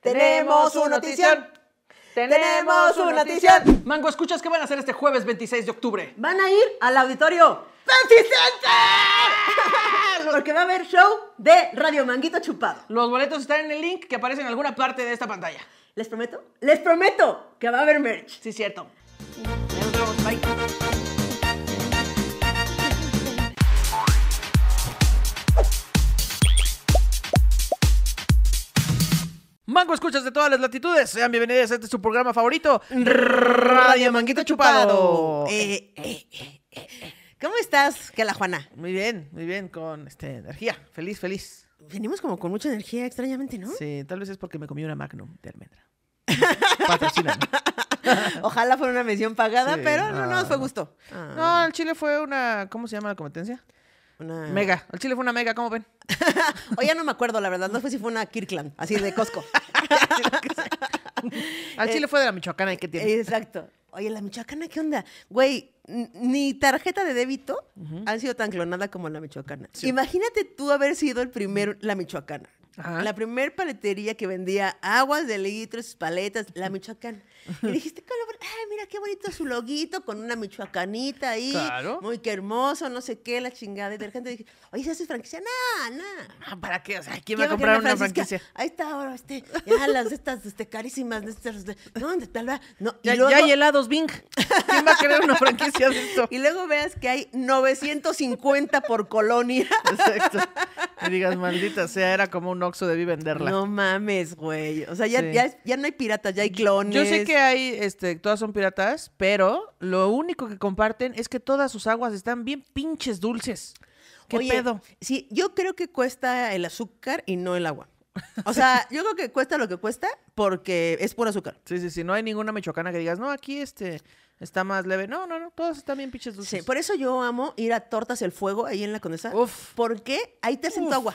Tenemos una notición. Tenemos una notición. Mango, ¿escuchas qué van a hacer este jueves 26 de octubre? Van a ir al auditorio Center! Porque va a haber show de Radio Manguito Chupado. Los boletos están en el link que aparece en alguna parte de esta pantalla. ¿Les prometo? ¡Les prometo que va a haber merch! Sí, cierto. Mango escuchas de todas las latitudes. Sean bienvenidos a este su programa favorito, Radio Manguito Chupado. Eh, eh, eh, ¿Cómo estás, la Juana? Muy bien, muy bien, con este, energía. Feliz, feliz. Venimos como con mucha energía, extrañamente, ¿no? Sí, tal vez es porque me comí una Magnum de almendra. Ojalá fuera una misión pagada, pero no, nos fue gusto. No, el Chile fue una, ¿cómo se llama la competencia? Mega. El chile fue una mega, ¿cómo ven? Oye, ya no me acuerdo, la verdad. No sé si fue una Kirkland, así de Costco. Al chile fue de la Michoacana, qué tiene? Exacto. Oye, la Michoacana, ¿qué onda? Güey, ni tarjeta de débito han sido tan clonada como la Michoacana. Imagínate tú haber sido el primer, la Michoacana. La primer paletería que vendía aguas de litros, paletas, la Michoacana. Y dijiste, ay, mira qué bonito su loguito con una michoacanita ahí. Claro. Muy que hermoso, no sé qué, la chingada. Y de repente dije, oye, ¿se hace franquicia? No, no ah, ¿para qué? O sea, ¿quién va a comprar una franquicia? Ahí está ahora, este, ya las estas este, carísimas, estas, no, tal vez, no. Y ya, hay helados Bing. ¿Quién va a querer una franquicia de esto? Y luego veas que hay 950 por colonia. Exacto. Y digas, maldita sea, era como un oxo debí venderla. No mames, güey. O sea, ya, ya, ya, no hay piratas, ya hay clones. Yo sé que hay, este, todas son piratas, pero lo único que comparten es que todas sus aguas están bien pinches dulces. ¿Qué pedo? Sí, yo creo que cuesta el azúcar y no el agua. O sea, yo creo que cuesta lo que cuesta porque es puro azúcar. Sí, sí, sí. No hay ninguna michoacana que digas, no, aquí este está más leve. No, no, no. todas están bien pinches dulces. Sí, por eso yo amo ir a Tortas el Fuego ahí en la Condesa. Uf. Porque ahí te hacen tu agua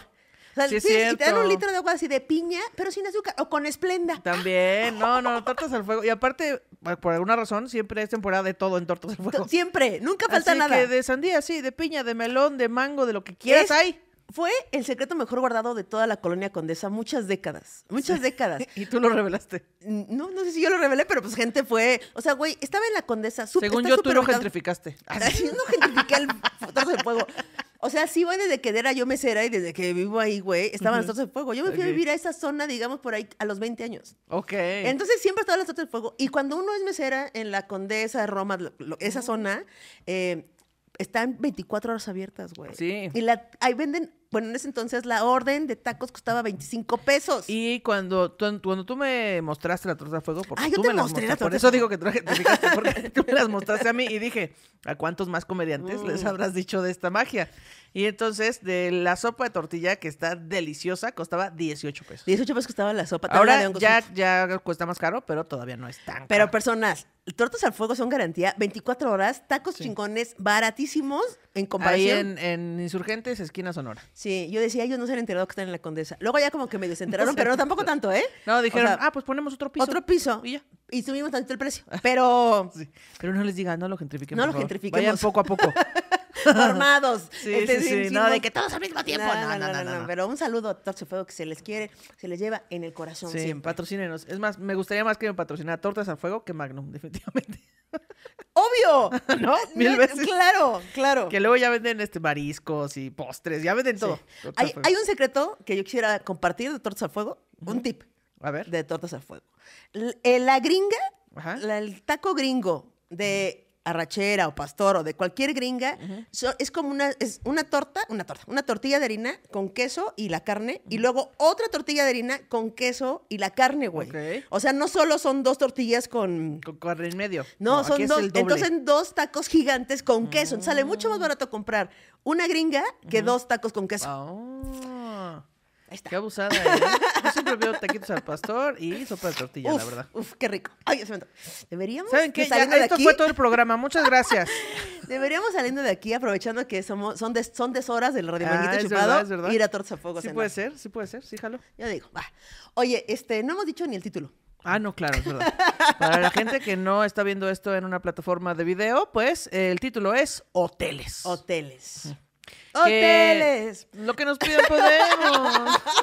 sea, sí, te dan un litro de agua así de piña, pero sin azúcar, o con esplenda. También, no, no, tortas al fuego. Y aparte, por alguna razón, siempre es temporada de todo en tortas al fuego. Siempre, nunca falta así nada. Que de sandía, sí, de piña, de melón, de mango, de lo que quieras hay fue el secreto mejor guardado de toda la colonia condesa muchas décadas, muchas décadas. ¿Y tú lo revelaste? No, no sé si yo lo revelé, pero pues gente fue, o sea, güey, estaba en la condesa. súper. Según yo, tú lo gentrificaste. Así. No gentrifiqué el al fuego. O sea, sí voy desde que era yo mesera y desde que vivo ahí, güey, estaban las tortas de fuego. Yo me fui a vivir a esa zona, digamos, por ahí a los 20 años. Ok. Entonces siempre estaban las tortas de fuego. Y cuando uno es mesera en la Condesa, de Roma, esa zona, eh, están 24 horas abiertas, güey. Sí. Y la, ahí venden bueno, en ese entonces la orden de tacos costaba 25 pesos. Y cuando tú, cuando tú me mostraste la torta de fuego, porque ah, tú me las mostraste, Por eso digo que te fijaste, porque tú me las mostraste a mí y dije, ¿a cuántos más comediantes les mm. habrás dicho de esta magia? Y entonces, de la sopa de tortilla, que está deliciosa, costaba 18 pesos. 18 pesos costaba la sopa. Ahora ya, ya cuesta más caro, pero todavía no es tan Pero personas, tortas al fuego son garantía 24 horas, tacos chingones baratísimos en comparación. Ahí en, Insurgentes, esquina Sonora. Sí, yo decía, ellos no se han enterado que están en la Condesa. Luego ya como que me se pero no, tampoco tanto, ¿eh? No, dijeron, ah, pues ponemos otro piso. Otro piso. Y ya. Y subimos tanto el precio. Pero... Pero no les digan, no lo gentrifiquen, No lo gentrifiquemos. Vayan poco a poco. formados. Sí, este, sí, no, de que todos al mismo tiempo. No, no, no, Pero un saludo a Tortas Fuego que se les quiere, se les lleva en el corazón. Sí, patrocínenos. Es más, me gustaría más que me patrocinara Tortas al Fuego que Magnum, definitivamente. ¡Obvio! ¿No? Mil veces. Claro, claro. Que luego ya venden este mariscos y postres, ya venden todo. Hay, un secreto que yo quisiera compartir de Tortas al Fuego, un tip. A ver. De Tortas al Fuego. Eh, la, gringa, el taco gringo de arrachera o pastor o de cualquier gringa, es como una, es una torta, una torta, una tortilla de harina con queso y la carne, y luego otra tortilla de harina con queso y la carne, güey. O sea, no solo son dos tortillas con... Con carne en medio. No, son dos, entonces dos tacos gigantes con queso. Sale ah. mucho más barato comprar una gringa que dos tacos con queso. Ah. Qué abusada. ¿eh? Yo siempre veo taquitos al pastor y sopa de tortilla, la verdad. Uf, qué rico. Ay, se me Deberíamos. ¿Saben qué? esto fue todo el programa. Muchas gracias. Deberíamos saliendo de aquí, aprovechando que somos, son, des, horas del Radio ah, Chupado, ir a Tortas a Fuego. Sí puede ser, sí puede ser, sí jalo. Ya digo, va. Oye, este, no hemos dicho ni el título. Ah, no, claro, es verdad. Para la gente que no está viendo esto en una plataforma de video, pues el título es Hoteles. Hoteles. ¡Hoteles! lo que nos piden podemos. Pues,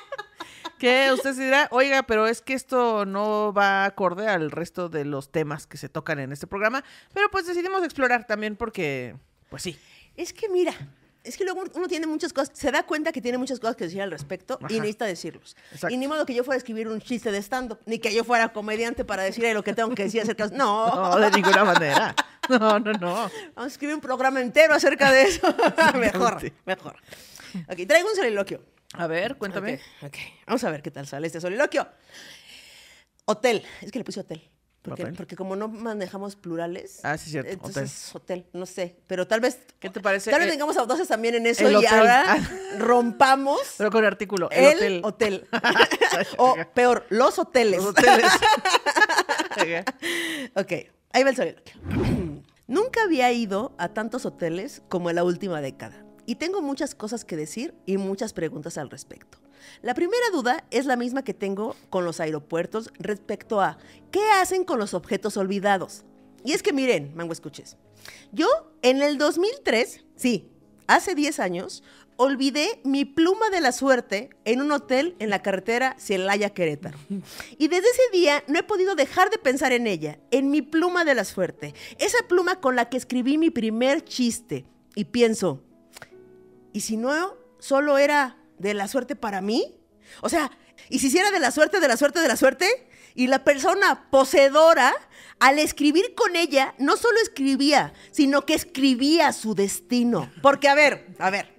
que usted se dirá, oiga, pero es que esto no va acorde al resto de los temas que se tocan en este programa. Pero pues decidimos explorar también porque, pues sí. Es que mira, es que luego uno tiene muchas cosas, se da cuenta que tiene muchas cosas que decir al respecto y necesita decirlos. Y ni modo que yo fuera a escribir un chiste de stand-up, ni que yo fuera comediante para decir lo que tengo que decir acerca de No. No, de ninguna manera. No, no, no. Vamos a escribir un programa entero acerca de eso. mejor, mejor. Ok, traigo un soliloquio. A ver, cuéntame. Vamos a ver qué tal sale este soliloquio. Hotel. Es que le puse hotel. Porque, como no manejamos plurales. Ah, entonces, hotel. no sé. Pero tal vez. ¿Qué te parece? Tal vez tengamos también en eso y ahora ah. rompamos. Pero con el artículo. El, hotel. o peor, los hoteles. Los hoteles. ok, ahí va el sonido. Nunca había ido a tantos hoteles como en la última década. Y tengo muchas cosas que decir y muchas preguntas al respecto. La primera duda es la misma que tengo con los aeropuertos respecto a qué hacen con los objetos olvidados. Y es que miren, mango escuches. Yo en el 2003, sí, hace 10 años, olvidé mi pluma de la suerte en un hotel en la carretera Celaya Querétaro. Y desde ese día no he podido dejar de pensar en ella, en mi pluma de la suerte, esa pluma con la que escribí mi primer chiste. Y pienso, ¿y si no solo era de la suerte para mí. O sea, y si hiciera de la suerte, de la suerte, de la suerte, y la persona poseedora, al escribir con ella, no solo escribía, sino que escribía su destino. Porque, a ver, a ver,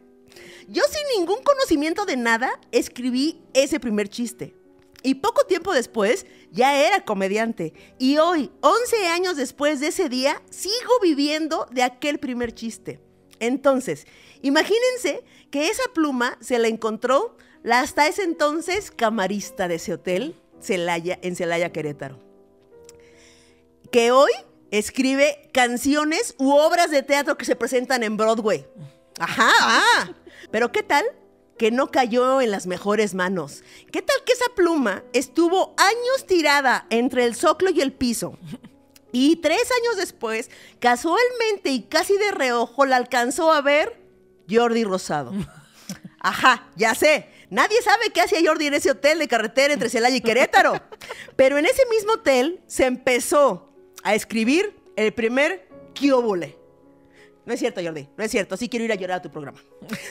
yo sin ningún conocimiento de nada, escribí ese primer chiste. Y poco tiempo después ya era comediante. Y hoy, 11 años después de ese día, sigo viviendo de aquel primer chiste. Entonces, imagínense que esa pluma se la encontró la hasta ese entonces camarista de ese hotel en Celaya, Querétaro, que hoy escribe canciones u obras de teatro que se presentan en Broadway. Ajá, ah. pero ¿qué tal que no cayó en las mejores manos? ¿Qué tal que esa pluma estuvo años tirada entre el soclo y el piso? Y tres años después, casualmente y casi de reojo, la alcanzó a ver Jordi Rosado. Ajá, ya sé. Nadie sabe qué hacía Jordi en ese hotel de carretera entre Celaya y Querétaro. Pero en ese mismo hotel se empezó a escribir el primer quióbole. No es cierto, Jordi, no es cierto. Sí quiero ir a llorar a tu programa.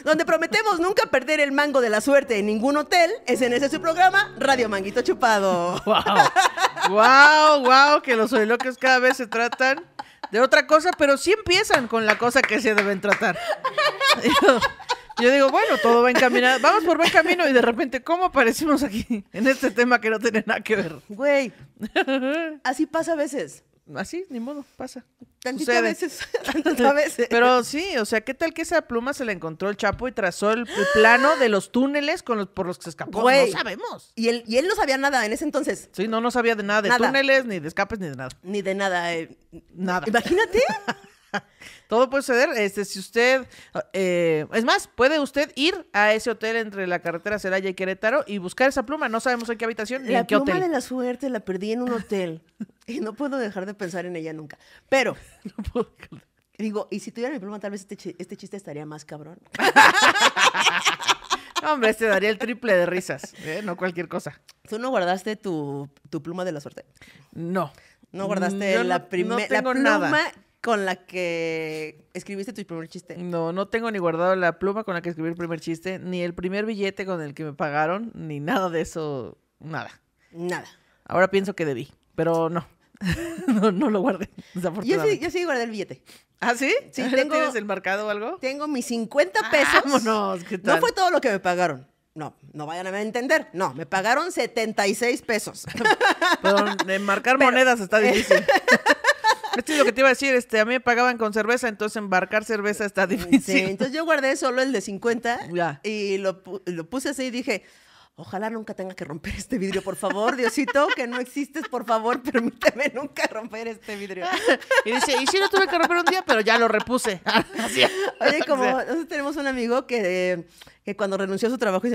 Donde prometemos nunca perder el mango de la suerte en ningún hotel, es en ese su programa, Radio Manguito Chupado. ¡Wow! ¡Wow, wow! Que los locos cada vez se tratan de otra cosa, pero sí empiezan con la cosa que se deben tratar. Yo, digo, bueno, todo va encaminado, vamos por buen camino y de repente, ¿cómo aparecimos aquí en este tema que no tiene nada que ver? Güey, así pasa a veces así, ni modo, pasa. Tantitas veces, veces. Pero sí, o sea, ¿qué tal que esa pluma se la encontró el Chapo y trazó el, plano de los túneles con los, por los que se escapó? No sabemos. Y él, y él no sabía nada en ese entonces. Sí, no, no sabía de nada, de túneles, ni de escapes, ni de nada. Ni de nada. Eh. nada. Imagínate. Todo puede suceder. Este, si usted, eh, es más, puede usted ir a ese hotel entre la carretera Celaya y Querétaro y buscar esa pluma. No sabemos en qué habitación ni en qué hotel. La pluma de la suerte la perdí en un hotel no puedo dejar de pensar en ella nunca. Pero, digo, y si tuviera mi pluma, tal vez este, este chiste estaría más cabrón. hombre, este daría el triple de risas, ¿eh? no cualquier cosa. ¿Tú no guardaste tu, pluma de la suerte? No. ¿No guardaste mm, la, primera pluma con la que escribiste tu primer chiste? No, no tengo ni guardado la pluma con la que escribí el primer chiste, ni el primer billete con el que me pagaron, ni nada de eso, nada. Nada. Ahora pienso que debí, pero no. no, no lo guardé. Yo sí, yo sí guardé el billete. ¿Ah, sí? ¿Tienes el marcado o algo? Tengo mis 50 ah, pesos. No fue todo lo que me pagaron. No, no vayan a entender. No, me pagaron 76 pesos. Pero enmarcar monedas está difícil. Esto es lo que te iba a decir, este, a mí me pagaban con cerveza, entonces embarcar cerveza está difícil. Sí, entonces yo guardé solo el de 50 y lo, lo, puse así y dije, Ojalá nunca tenga que romper este vidrio, por favor, Diosito, que no existes, por favor, permíteme nunca romper este vidrio. Y dice, y sí lo tuve que romper un día, pero ya lo repuse. Oye, como nosotros tenemos un amigo que, cuando renunció a su trabajo y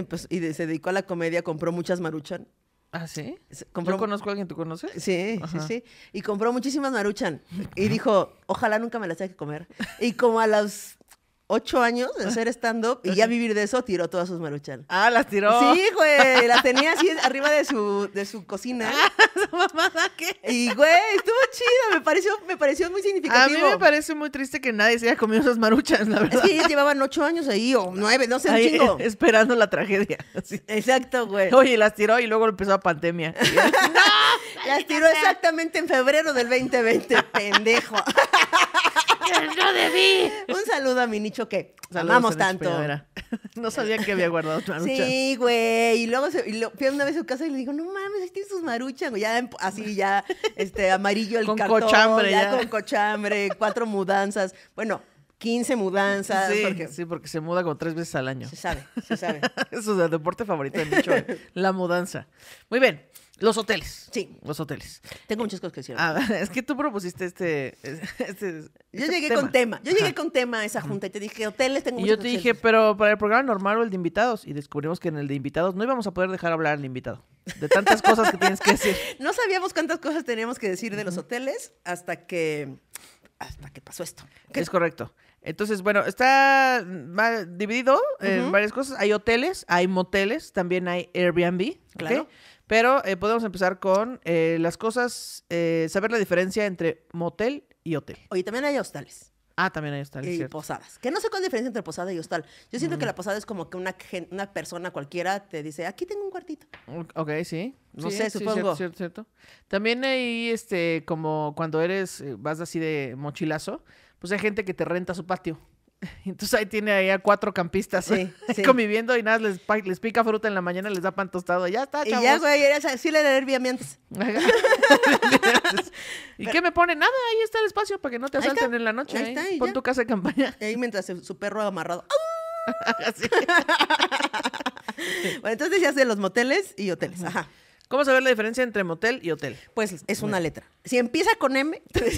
se, dedicó a la comedia, compró muchas maruchan. ¿Ah, sí? Compró... conozco a alguien, ¿tú conoces? Sí, sí, sí. Y compró muchísimas maruchan. Y dijo, ojalá nunca me las tenga que comer. Y como a los ocho años de ser stand-up y ya vivir de eso, tiró todas sus maruchan. Ah, las tiró. Sí, güey, las tenía así arriba de su, de su cocina. Ah, ¿qué? Y, güey, estuvo chido, me pareció, me pareció muy significativo. A mí me parece muy triste que nadie se haya comido esas maruchas, la verdad. Es que ellas llevaban ocho años ahí, o nueve, no sé, un Esperando la tragedia. Exacto, güey. Oye, las tiró y luego empezó la pandemia. ¡No! Las tiró exactamente en febrero del 2020, pendejo. ¡No debí! Un saludo a mi nicho que amamos tanto. No sabía que había guardado tu marucha. Sí, güey. Y luego se, fui una vez a su casa y le digo, no mames, ahí tus sus maruchas. Ya em, así, ya este, amarillo el con Cochambre, ya, con cochambre, cuatro mudanzas. Bueno, quince mudanzas. Sí, porque, se muda como tres veces al año. Se sabe, se sabe. Eso es el deporte favorito de Nicho, la mudanza. Muy bien. Los hoteles. Sí. Los hoteles. Tengo muchas cosas que decir. Ah, es que tú propusiste este. este, este yo este llegué con tema. Yo llegué con tema a esa junta y te dije, hoteles tengo muchas Y yo te dije, pero para el programa normal o el de invitados. Y descubrimos que en el de invitados no íbamos a poder dejar hablar al invitado. De tantas cosas que tienes que decir. No sabíamos cuántas cosas teníamos que decir de los hoteles hasta que. Hasta que pasó esto. Es correcto. Entonces, bueno, está dividido en varias cosas. Hay hoteles, hay moteles, también hay Airbnb. Claro. Pero eh, podemos empezar con eh, las cosas, eh, saber la diferencia entre motel y hotel. Oye, también hay hostales. Ah, también hay hostales. Y posadas. Que no sé cuál es la diferencia entre posada y hostal. Yo siento que mm. la posada es como que una, una persona cualquiera te dice, aquí tengo un cuartito. Mm, ok, sí. No sé, supongo. Cierto, cierto, cierto, También hay, este, como cuando eres, vas así de mochilazo, pues hay gente que te renta su patio. Entonces ahí tiene ahí a cuatro campistas sí, conviviendo y nada, les, pica fruta en la mañana, les da pan tostado. Ya está, Y ya, güey, sí le hervía mientras. ¿Y qué me pone? Nada, ahí está el espacio para que no te asalten en la noche. Ahí está, Pon tu casa de campaña. Y ahí mientras su perro amarrado. ¡Ah! bueno, entonces ya de los moteles y hoteles. Ajá. ¿Cómo saber la diferencia entre motel y hotel? Pues es una letra. Si empieza con M. Pues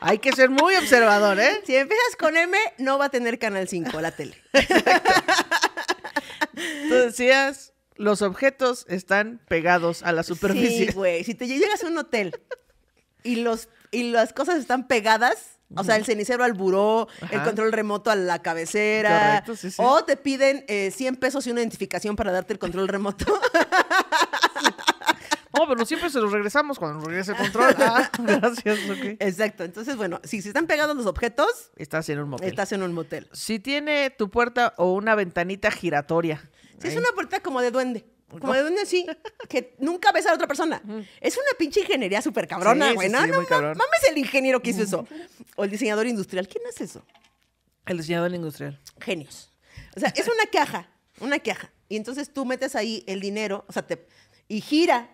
hay que ser muy observador, ¿eh? Si empiezas con M, no va a tener Canal 5 la tele. Tú decías, los objetos están pegados a la superficie. Sí, güey. Si te llegas a un hotel y, los, y las cosas están pegadas, o sea, el cenicero al buró, el control remoto a la cabecera. O te piden 100 eh, pesos y una identificación para darte el control remoto. No, pero siempre se los regresamos cuando regrese el control. Ah, gracias, ok. Exacto. Entonces, bueno, si se están pegando los objetos. Estás en un motel. Estás en un motel. Si tiene tu puerta o una ventanita giratoria. Si es una puerta como de duende. Como de duende así, que nunca ves a otra persona. Es una pinche ingeniería súper cabrona, güey. mames el ingeniero que hizo eso. O el diseñador industrial. ¿Quién es eso? El diseñador industrial. genios. O sea, es una caja, una caja. Y entonces tú metes ahí el dinero, o sea, te, y gira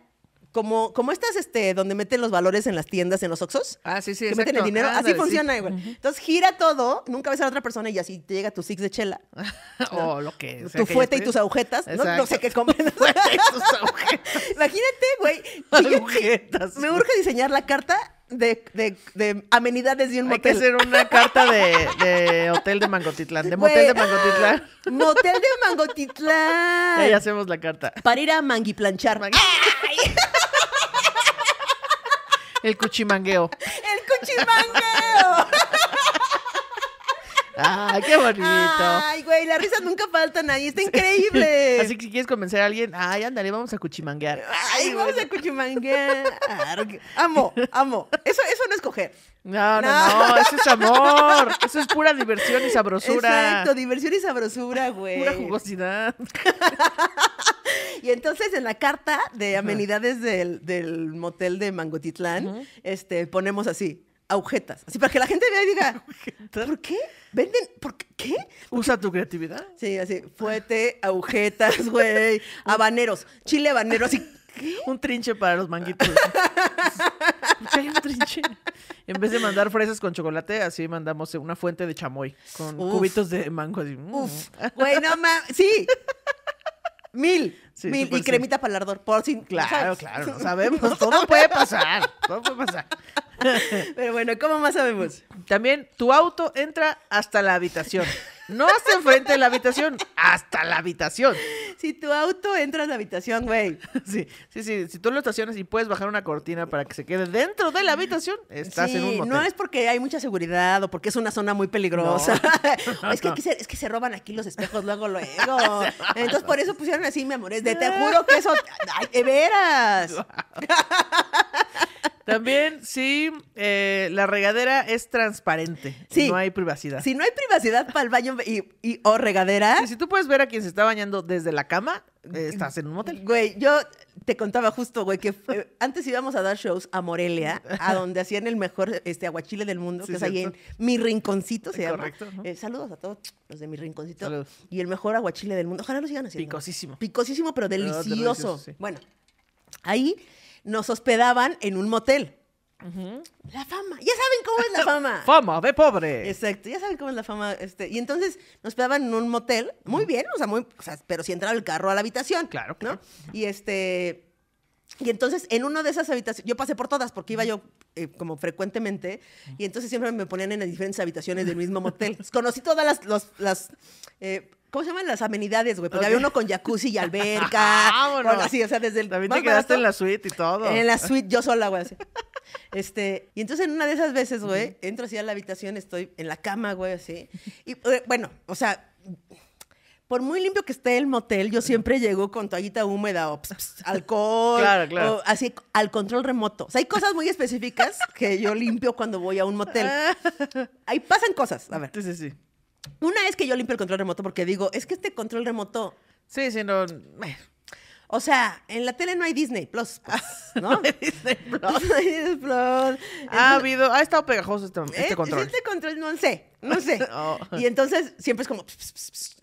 como, como estas este, donde meten los valores en las tiendas, en los oxos. Ah, sí, sí, Que meten el dinero. así funciona, güey. Entonces gira todo, nunca ves a la otra persona y así te llega tu six de chela. o oh, lo que es Tu fuete y tus agujetas. No, sé qué compren. fuete y tus agujetas. Imagínate, güey. agujetas. Me urge diseñar la carta de, de, de, amenidades de un motel. Hay que hacer una carta de, de hotel de Mangotitlán, de motel de Mangotitlán. motel de Mangotitlán. ahí hacemos la carta. Para ir a manguiplanchar. Mangui. El cuchimangueo. El cuchimangueo. Ay, qué bonito. Ay, güey, las risas nunca faltan ahí. Está increíble. Así que si quieres convencer a alguien, ay, ándale, vamos a cuchimanguear. Ay, vamos a cuchimanguear. Amo, amo. Eso, no es coger. No, no, no, eso es amor. Eso es pura diversión y sabrosura. Exacto, diversión y sabrosura, güey. Pura jugosidad. Y entonces en la carta de amenidades del, motel de Mangotitlán, este, ponemos así agujetas. Así para que la gente vea y diga, ¿por qué? ¿Venden? ¿Por qué? Usa tu creatividad. Sí, así, fuete, agujetas, güey, habaneros, chile habanero, así. Un trinche para los manguitos. un trinche. En vez de mandar fresas con chocolate, así mandamos una fuente de chamoy con cubitos de mango. Así. Mm. Uf, güey, no mames. Sí, Mil. mil. Y cremita para el ardor. Por sin. Claro, claro. No sabemos. Todo puede pasar. Todo puede pasar. Pero bueno, ¿cómo más sabemos? También tu auto entra hasta la habitación. No hasta enfrente de la habitación, hasta la habitación. Si tu auto entra a la habitación, güey. Sí, sí, sí. Si tú lo estacionas y puedes bajar una cortina para que se quede dentro de la habitación, estás en un No es porque hay mucha seguridad o porque es una zona muy peligrosa. es, que, se, roban aquí los espejos luego, luego. Entonces por eso pusieron así, mi amor. Es de, te juro que eso. Ay, de veras. También sí, eh, la regadera es transparente, sí. no hay privacidad. Si no hay privacidad para el baño o regadera. si tú puedes ver a quien se está bañando desde la cama, eh, estás en un motel. Güey, yo te contaba justo, güey, que eh, antes íbamos a dar shows a Morelia, a donde hacían el mejor este, aguachile del mundo, que es ahí en Mi Rinconcito, se llama. saludos a todos los de Mi Rinconcito. Y el mejor aguachile del mundo. Ojalá lo sigan haciendo. Picosísimo. Picosísimo, pero delicioso. Bueno, ahí nos hospedaban en un motel. La fama, ya saben cómo es la fama. fama de pobre. Exacto, ya saben cómo es la fama. Este, y entonces nos hospedaban en un motel, muy bien, o sea, muy, pero si entraba el carro a la habitación. Claro, ¿no? Y este, y entonces en una de esas habitaciones, yo pasé por todas porque iba yo eh, como frecuentemente y entonces siempre me ponían en las diferentes habitaciones del mismo motel. Conocí todas las, las eh, ¿Cómo se llaman las amenidades, güey? Porque había uno con jacuzzi y alberca. Vámonos. Bueno, así, o sea, desde el. También te quedaste en la suite y todo. En la suite, yo sola, güey, Este, y entonces en una de esas veces, güey, entro así a la habitación, estoy en la cama, güey, así. Y eh, bueno, o sea, por muy limpio que esté el motel, yo siempre llego con toallita húmeda o alcohol, claro, así al control remoto. O sea, hay cosas muy específicas que yo limpio cuando voy a un motel. Ahí pasan cosas, a ver. Sí, sí, sí. Una es que yo limpio el control remoto porque digo, es que este control remoto. Sí, sí, O sea, en la tele no hay Disney Plus, pues, ah, ¿no? Disney Plus. Disney Plus. Ha habido, ha estado pegajoso este, ¿Eh? este, control. Este control no sé, no sé. Oh. Y entonces siempre es como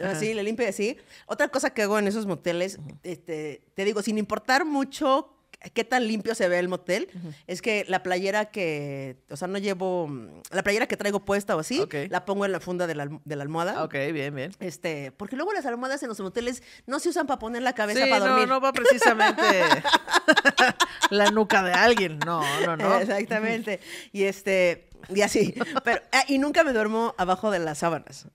así, le limpio así. Otra cosa que hago en esos moteles, este, te digo, sin importar mucho qué tan limpio se ve el motel, es que la playera que, o sea, no llevo, mm, la playera que traigo puesta o así, la pongo en la funda de la, almohada. Ok, bien, bien. Este, porque luego las almohadas en los moteles no se usan para poner la cabeza para dormir. No, no va precisamente la nuca de alguien, no, no, no. Exactamente. Y este, y así. Pero, ah, y nunca me duermo abajo de las sábanas.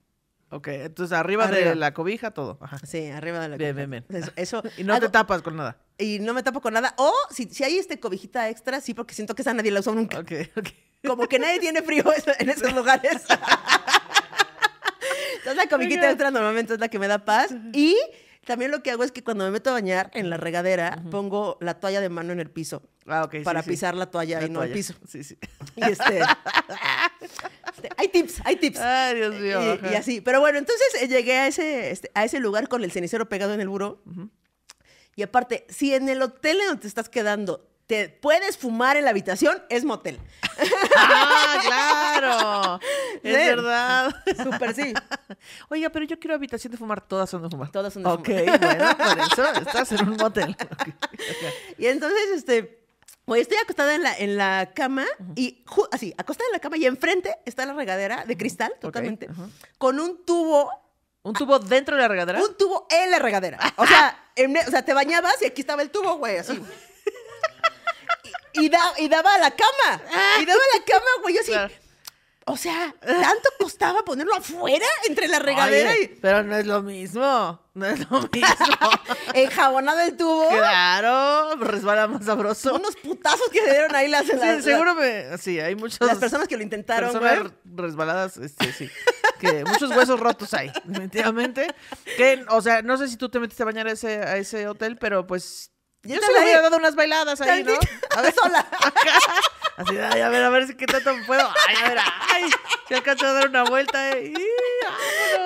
Ok, entonces arriba, de la cobija todo. Sí, arriba de la cobija. Eso. y no te tapas con nada. Y no me tapo con nada. O si, si hay este cobijita extra, sí, porque siento que esa nadie la usó nunca. Ok, ok. Como que nadie tiene frío en esos lugares. entonces la cobijita extra normalmente es la que me da paz. Y también lo que hago es que cuando me meto a bañar en la regadera, pongo la toalla de mano en el piso. Ah, ok. para pisar la toalla y no el piso. Sí, sí. Y este, este, Hay tips, hay tips. Ay, Dios mío. Y, así. Pero bueno, entonces eh, llegué a ese, este, a ese lugar con el cenicero pegado en el buró. Y aparte, si en el hotel en donde te estás quedando te puedes fumar en la habitación, es motel. ¡Ah, claro! es verdad. Súper sí. Oiga, pero yo quiero habitación de fumar. Todas son de fumar. Todas son de fumar. Ok, bueno, por eso estás en un motel. Y entonces, este... hoy estoy acostada en la, en la cama y así, acostada en la cama y enfrente está la regadera de cristal, totalmente, con un tubo. ¿Un tubo dentro de la regadera? Un tubo en la regadera. O sea, o sea, te bañabas y aquí estaba el tubo, güey, así y, y daba la cama. Ah. Y daba la cama, güey. Yo así. O sea, tanto costaba ponerlo afuera entre la regadera y. Pero no es lo mismo. No es lo mismo. Enjabonado el tubo. Claro, resbala más sabroso. Unos putazos que se dieron ahí las. Sí, seguro me. Sí, hay muchas. Las personas que lo intentaron. Personas resbaladas, este, sí. que muchos huesos rotos hay, definitivamente. Que, o sea, no sé si tú te metiste a bañar ese, a ese hotel, pero pues yo se le dado unas bailadas ahí, ¿no? A ver, sola. Así, ay, a ver, a ver si qué tanto puedo. Ay, a ver, ay. Si alcanzo a dar una vuelta. Eh.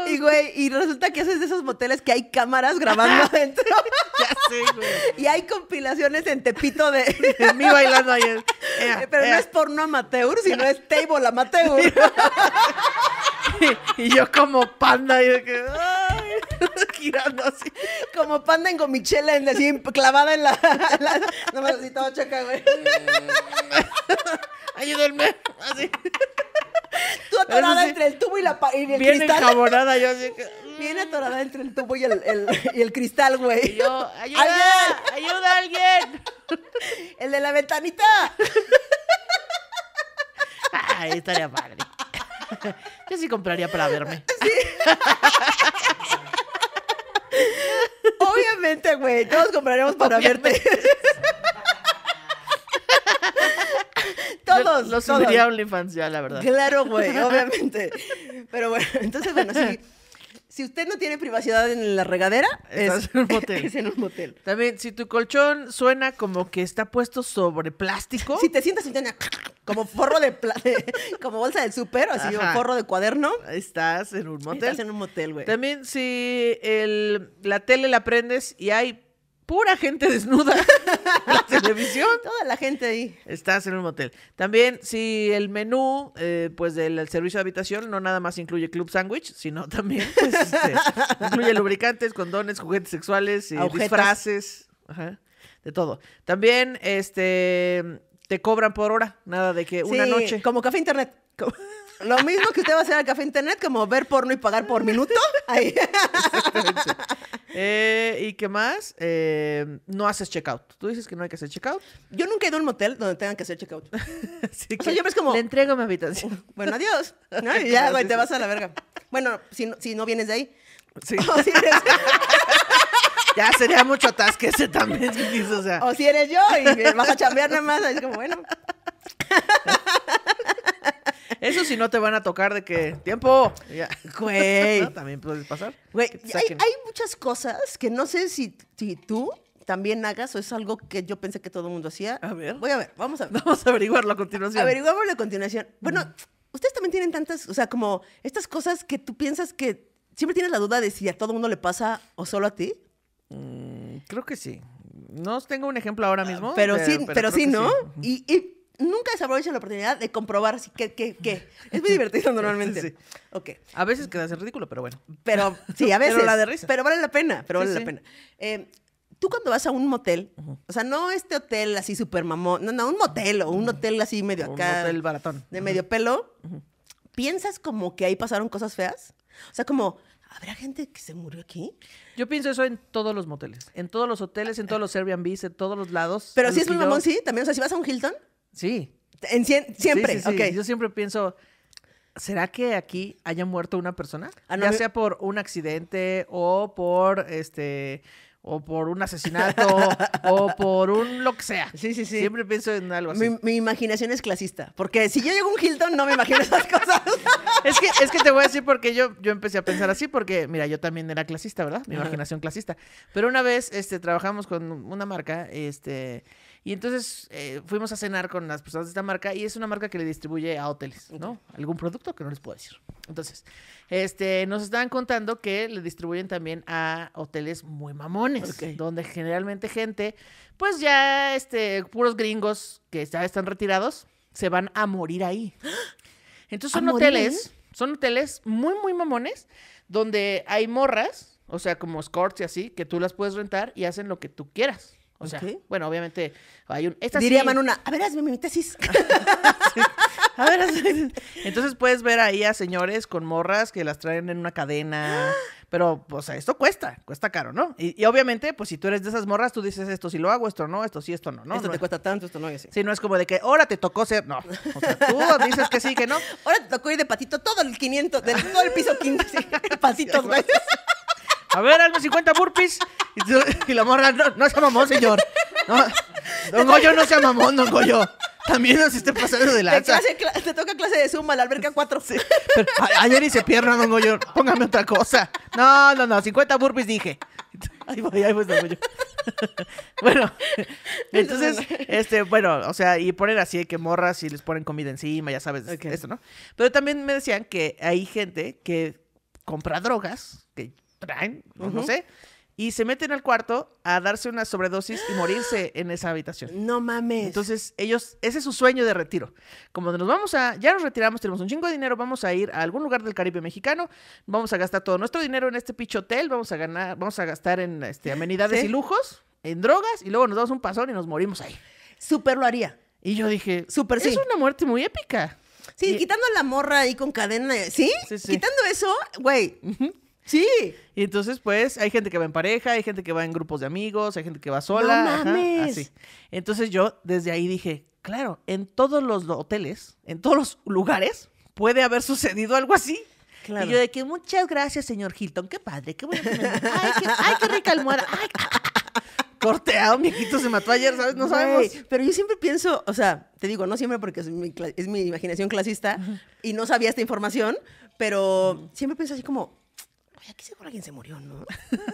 Y, güey, y resulta que haces de esos moteles que hay cámaras grabando adentro. ya sé, güey. Y hay compilaciones en Tepito de... de mí bailando ayer. Eh. Eh, pero no es porno amateur, sino es table amateur. y, yo como panda, Y de que... girando así, como panda en gomichela, así clavada en la. la no me así todo choca, güey. Mm, ayúdenme, así. Tú atorada entre el tubo y, la, y el cristal. Bien encabonada yo así mm. Bien atorada entre el tubo y el, y el cristal, güey. yo, ayuda, ayuda, alguien. El de la ventanita. Ay, estaría padre. Yo sí compraría para verme. Sí. Obviamente, güey. Todos compraremos para verte. todos. Los, los todos. OnlyFans ya, la verdad. Claro, güey, obviamente. Pero bueno, entonces, bueno, sí si usted no tiene privacidad en la regadera, es en un motel. También, si tu colchón suena como que está puesto sobre plástico. Si te sientas en como forro de, como bolsa del súper, así un forro de cuaderno. Estás en un motel. Estás en un motel, güey. También si el, la tele la prendes y hay pura gente desnuda en la televisión. Toda la gente ahí. Estás en un motel. También, si el menú, eh, pues del servicio de habitación, no nada más incluye club sandwich, sino también pues, este, incluye lubricantes, condones, juguetes sexuales, y eh, disfraces, de todo. También, este, te cobran por hora, nada de que una noche. Como café internet. Lo mismo que usted va a hacer al café internet, como ver porno y pagar por minuto. Ahí. Eh, ¿Y qué más? Eh, no haces checkout. Tú dices que no hay que hacer checkout. Yo nunca he ido a un motel donde tengan que hacer checkout. Así que yo ves como. Le entrego mi habitación. Bueno, adiós. Y ya, güey, te vas a la verga. Bueno, si no, si no vienes de ahí. Sí. O si eres... ya sería mucho atasque ese también. O, sea. o si eres yo y vas a chambear nada más. Es como, bueno. Eso si no te van a tocar de que tiempo. Güey. también puede pasar. Güey, hay, muchas cosas que no sé si, si tú también hagas o es algo que yo pensé que todo el mundo hacía. A ver. Voy a ver, vamos a ver. Vamos a averiguarlo a continuación. Averiguámoslo a continuación. Bueno, ustedes también tienen tantas, o sea, como estas cosas que tú piensas que siempre tienes la duda de si a todo el mundo le pasa o solo a ti. Mm, creo que sí. No tengo un ejemplo ahora mismo. Ah, pero, sí, pero, sí, ¿no? y nunca desaprovecho la oportunidad de comprobar si qué, qué, qué. Es muy divertido normalmente. Sí, A veces queda en ridículo, pero bueno. Pero sí, a veces. pero la Pero vale la pena, pero vale la pena. Eh, tú cuando vas a un motel, o sea, no este hotel así súper mamón, no, no, un motel o un hotel así medio acá. Un hotel baratón. De medio pelo. ¿Piensas como que ahí pasaron cosas feas? O sea, como, ¿habrá gente que se murió aquí? Yo pienso eso en todos los moteles, en todos los hoteles, en todos los Airbnb, en todos los lados. Pero si es muy mamón, sí, también. O sea, si vas a un Hilton, Sí. En siempre, Yo siempre pienso, ¿será que aquí haya muerto una persona? Ah, ya sea por un accidente o por este o por un asesinato o por un lo que sea. Sí, sí, sí. Siempre pienso en algo así. Mi, imaginación es clasista, porque si yo llego a un Hilton no me imagino esas cosas. es, que, es que te voy a decir porque yo, yo empecé a pensar así, porque mira, yo también era clasista, ¿verdad? Mi imaginación clasista. Pero una vez este, trabajamos con una marca, este y entonces eh, fuimos a cenar con las personas de esta marca y es una marca que le distribuye a hoteles, ¿no? Algún producto que no les puedo decir. Entonces, este, nos estaban contando que le distribuyen también a hoteles muy mamones, donde generalmente gente, pues ya, este, puros gringos que ya están retirados, se van a morir ahí. Entonces son hoteles, son hoteles muy, muy mamones, donde hay morras, o sea, como escorts y así, que tú las puedes rentar y hacen lo que tú quieras. O sea, bueno, obviamente hay un... Diría a ver, hazme mi tesis. A ver, Entonces puedes ver ahí a señores con morras que las traen en una cadena. ¡Ah! Pero, o sea, esto cuesta, cuesta caro, ¿no? Y, obviamente, pues si tú eres de esas morras, tú dices esto sí lo hago, esto no, esto sí, esto no, ¿no? Esto te cuesta tanto, esto no y así. Sí, no es como de que ahora te tocó ser, no. O sea, tú dices que sí, que no. Ahora te tocó ir de patito todo el 500, de todo el piso 15, patitos, a ver, hazme 50 burpees. Y, la morra, no, no se mamón, señor. No, don Goyo no se mamón, don Goyo. También nos esté pasando de lanza. Te, toca clase de suma, la alberca 4. pero ayer hice pierna, don Goyo. Póngame otra cosa. No, no, no, 50 burpees dije. Ahí voy, ahí don Goyo. bueno, entonces, este, bueno, o sea, y ponen así que morras y les ponen comida encima, ya sabes, esto, ¿no? Pero también me decían que hay gente que compra drogas traen, no sé. Y se meten al cuarto a darse una sobredosis y morirse en esa habitación. No mames. Entonces, ellos, ese es su sueño de retiro. Como nos vamos a, ya nos retiramos, tenemos un chingo de dinero, vamos a ir a algún lugar del Caribe mexicano, vamos a gastar todo nuestro dinero en este picho hotel, vamos a ganar, vamos a gastar en este, amenidades y lujos, en drogas, y luego nos damos un pasón y nos morimos ahí. Súper lo haría. Y yo dije, super sí. es una muerte muy épica. Sí, quitando la morra ahí con cadena, ¿sí? Quitando eso, güey. Sí. Y entonces, pues, hay gente que va en pareja, hay gente que va en grupos de amigos, hay gente que va sola. No mames. así. Entonces yo desde ahí dije, claro, en todos los hoteles, en todos los lugares, puede haber sucedido algo así. Claro. Y yo de que muchas gracias, señor Hilton. Qué padre, qué bueno. Ay, qué, ay, Ay, corteado, mi hijito se mató ayer, ¿sabes? No sabemos. pero yo siempre pienso, o sea, te digo, no siempre porque es mi, imaginación clasista y no sabía esta información, pero siempre pienso así como, oye, aquí seguro alguien se murió, ¿no?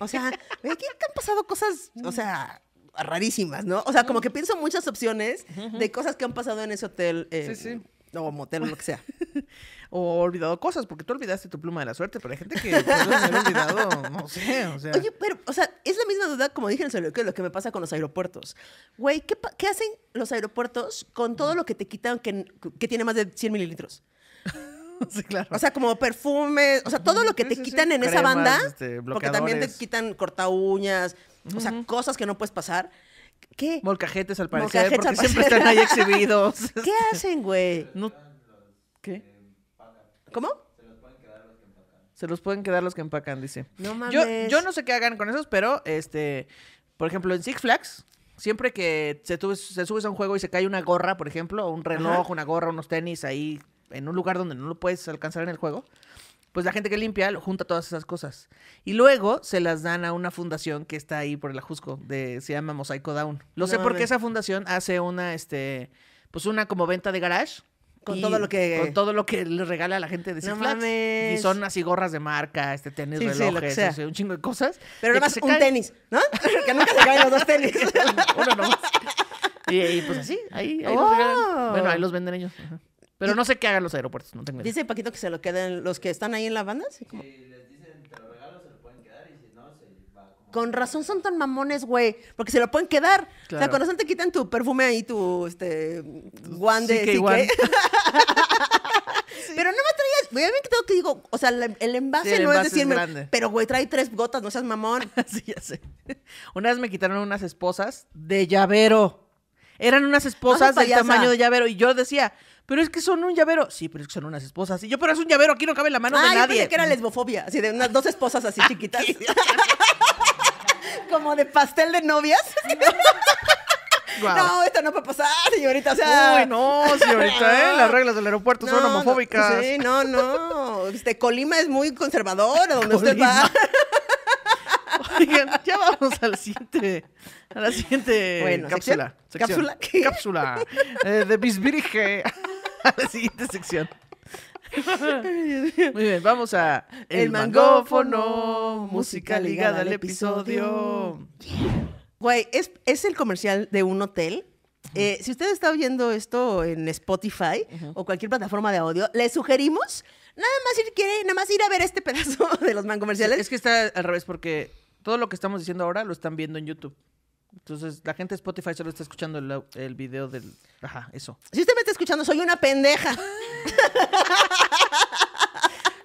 O sea, aquí han pasado cosas, o sea, rarísimas, ¿no? O sea, como que pienso muchas opciones de cosas que han pasado en ese hotel. Eh, o motel, o lo que sea. o olvidado cosas, porque tú olvidaste tu pluma de la suerte, pero hay gente que puede olvidado, no sé, o sea. Oye, pero, o sea, es la misma duda, como dije en el que lo que me pasa con los aeropuertos. Güey, ¿qué, hacen los aeropuertos con todo lo que te quitan que, que tiene más de 100 mililitros? sí, O sea, como perfumes, o sea, todo lo que te quitan en esa banda, este, porque también te quitan corta uñas, o sea, cosas que no puedes pasar. ¿Qué? Molcajetes al parecer, porque siempre están ahí exhibidos. ¿Qué hacen, güey? ¿Qué? ¿Cómo? Se los pueden quedar los que empacan, dice. No mames. Yo, no sé qué hagan con esos, pero este, por ejemplo, en Six Flags, siempre que se, subes a un juego y se cae una gorra, por ejemplo, o un reloj, una gorra, unos tenis ahí en un lugar donde no lo puedes alcanzar en el juego, pues la gente que limpia junta todas esas cosas. Y luego se las dan a una fundación que está ahí por el Ajusco, de, se llama Mosaico Down. Lo sé porque esa fundación hace una, este, pues una como venta de garage. Con todo lo que. Con todo lo que le regala a la gente de Six no Y son así gorras de marca, este tenis, relojes, este, un chingo de cosas. Pero nada más un tenis, ¿no? que nunca se caen los dos tenis. Uno nomás. Y, pues así, ahí, ahí oh. Bueno, ahí los venden ellos. Pero no sé qué hagan los aeropuertos, no tengo Dice Paquito que se lo queden los que están ahí en la banda. ¿sí? les dicen te lo regalo, se lo pueden quedar y si no, se va. Con razón son tan mamones, güey, porque se lo pueden quedar. O sea, con razón te quitan tu perfume ahí, tu este, guante. Sí, que igual. Pero no me traías. que tengo que digo, o sea, el, envase no es decirme. pero, güey, trae tres gotas, no seas mamón. sí, ya sé. Una vez me quitaron unas esposas de llavero. Eran unas esposas ah, del tamaño de llavero. Y yo decía, pero es que son un llavero. Sí, pero es que son unas esposas. Y yo, pero es un llavero, aquí no cabe en la mano de nadie. Ah, yo pensé que era lesbofobia, así de unas dos esposas así chiquitas. Como de pastel de novias. No, esto no puede pasar, señorita. Uy, no, señorita, ¿eh? las reglas del aeropuerto son homofóbicas. sí, no, no. Este, Colima es muy conservador, donde usted va. Oigan, ya vamos al siguiente, a la siguiente cápsula. ¿Cápsula? ¿Qué? Cápsula. Eh, de Bisbirige a la siguiente sección. Muy bien, vamos a El, mangófono, música ligada al episodio. Güey, es, el comercial de un hotel eh, si usted está oyendo esto en Spotify o cualquier plataforma de audio, le sugerimos nada más ir, quiere, nada más ir a ver este pedazo de los man Es que está al revés porque todo lo que estamos diciendo ahora lo están viendo en YouTube. Entonces, la gente de Spotify solo está escuchando el, video del... Ajá, eso. Si usted me está escuchando, soy una pendeja.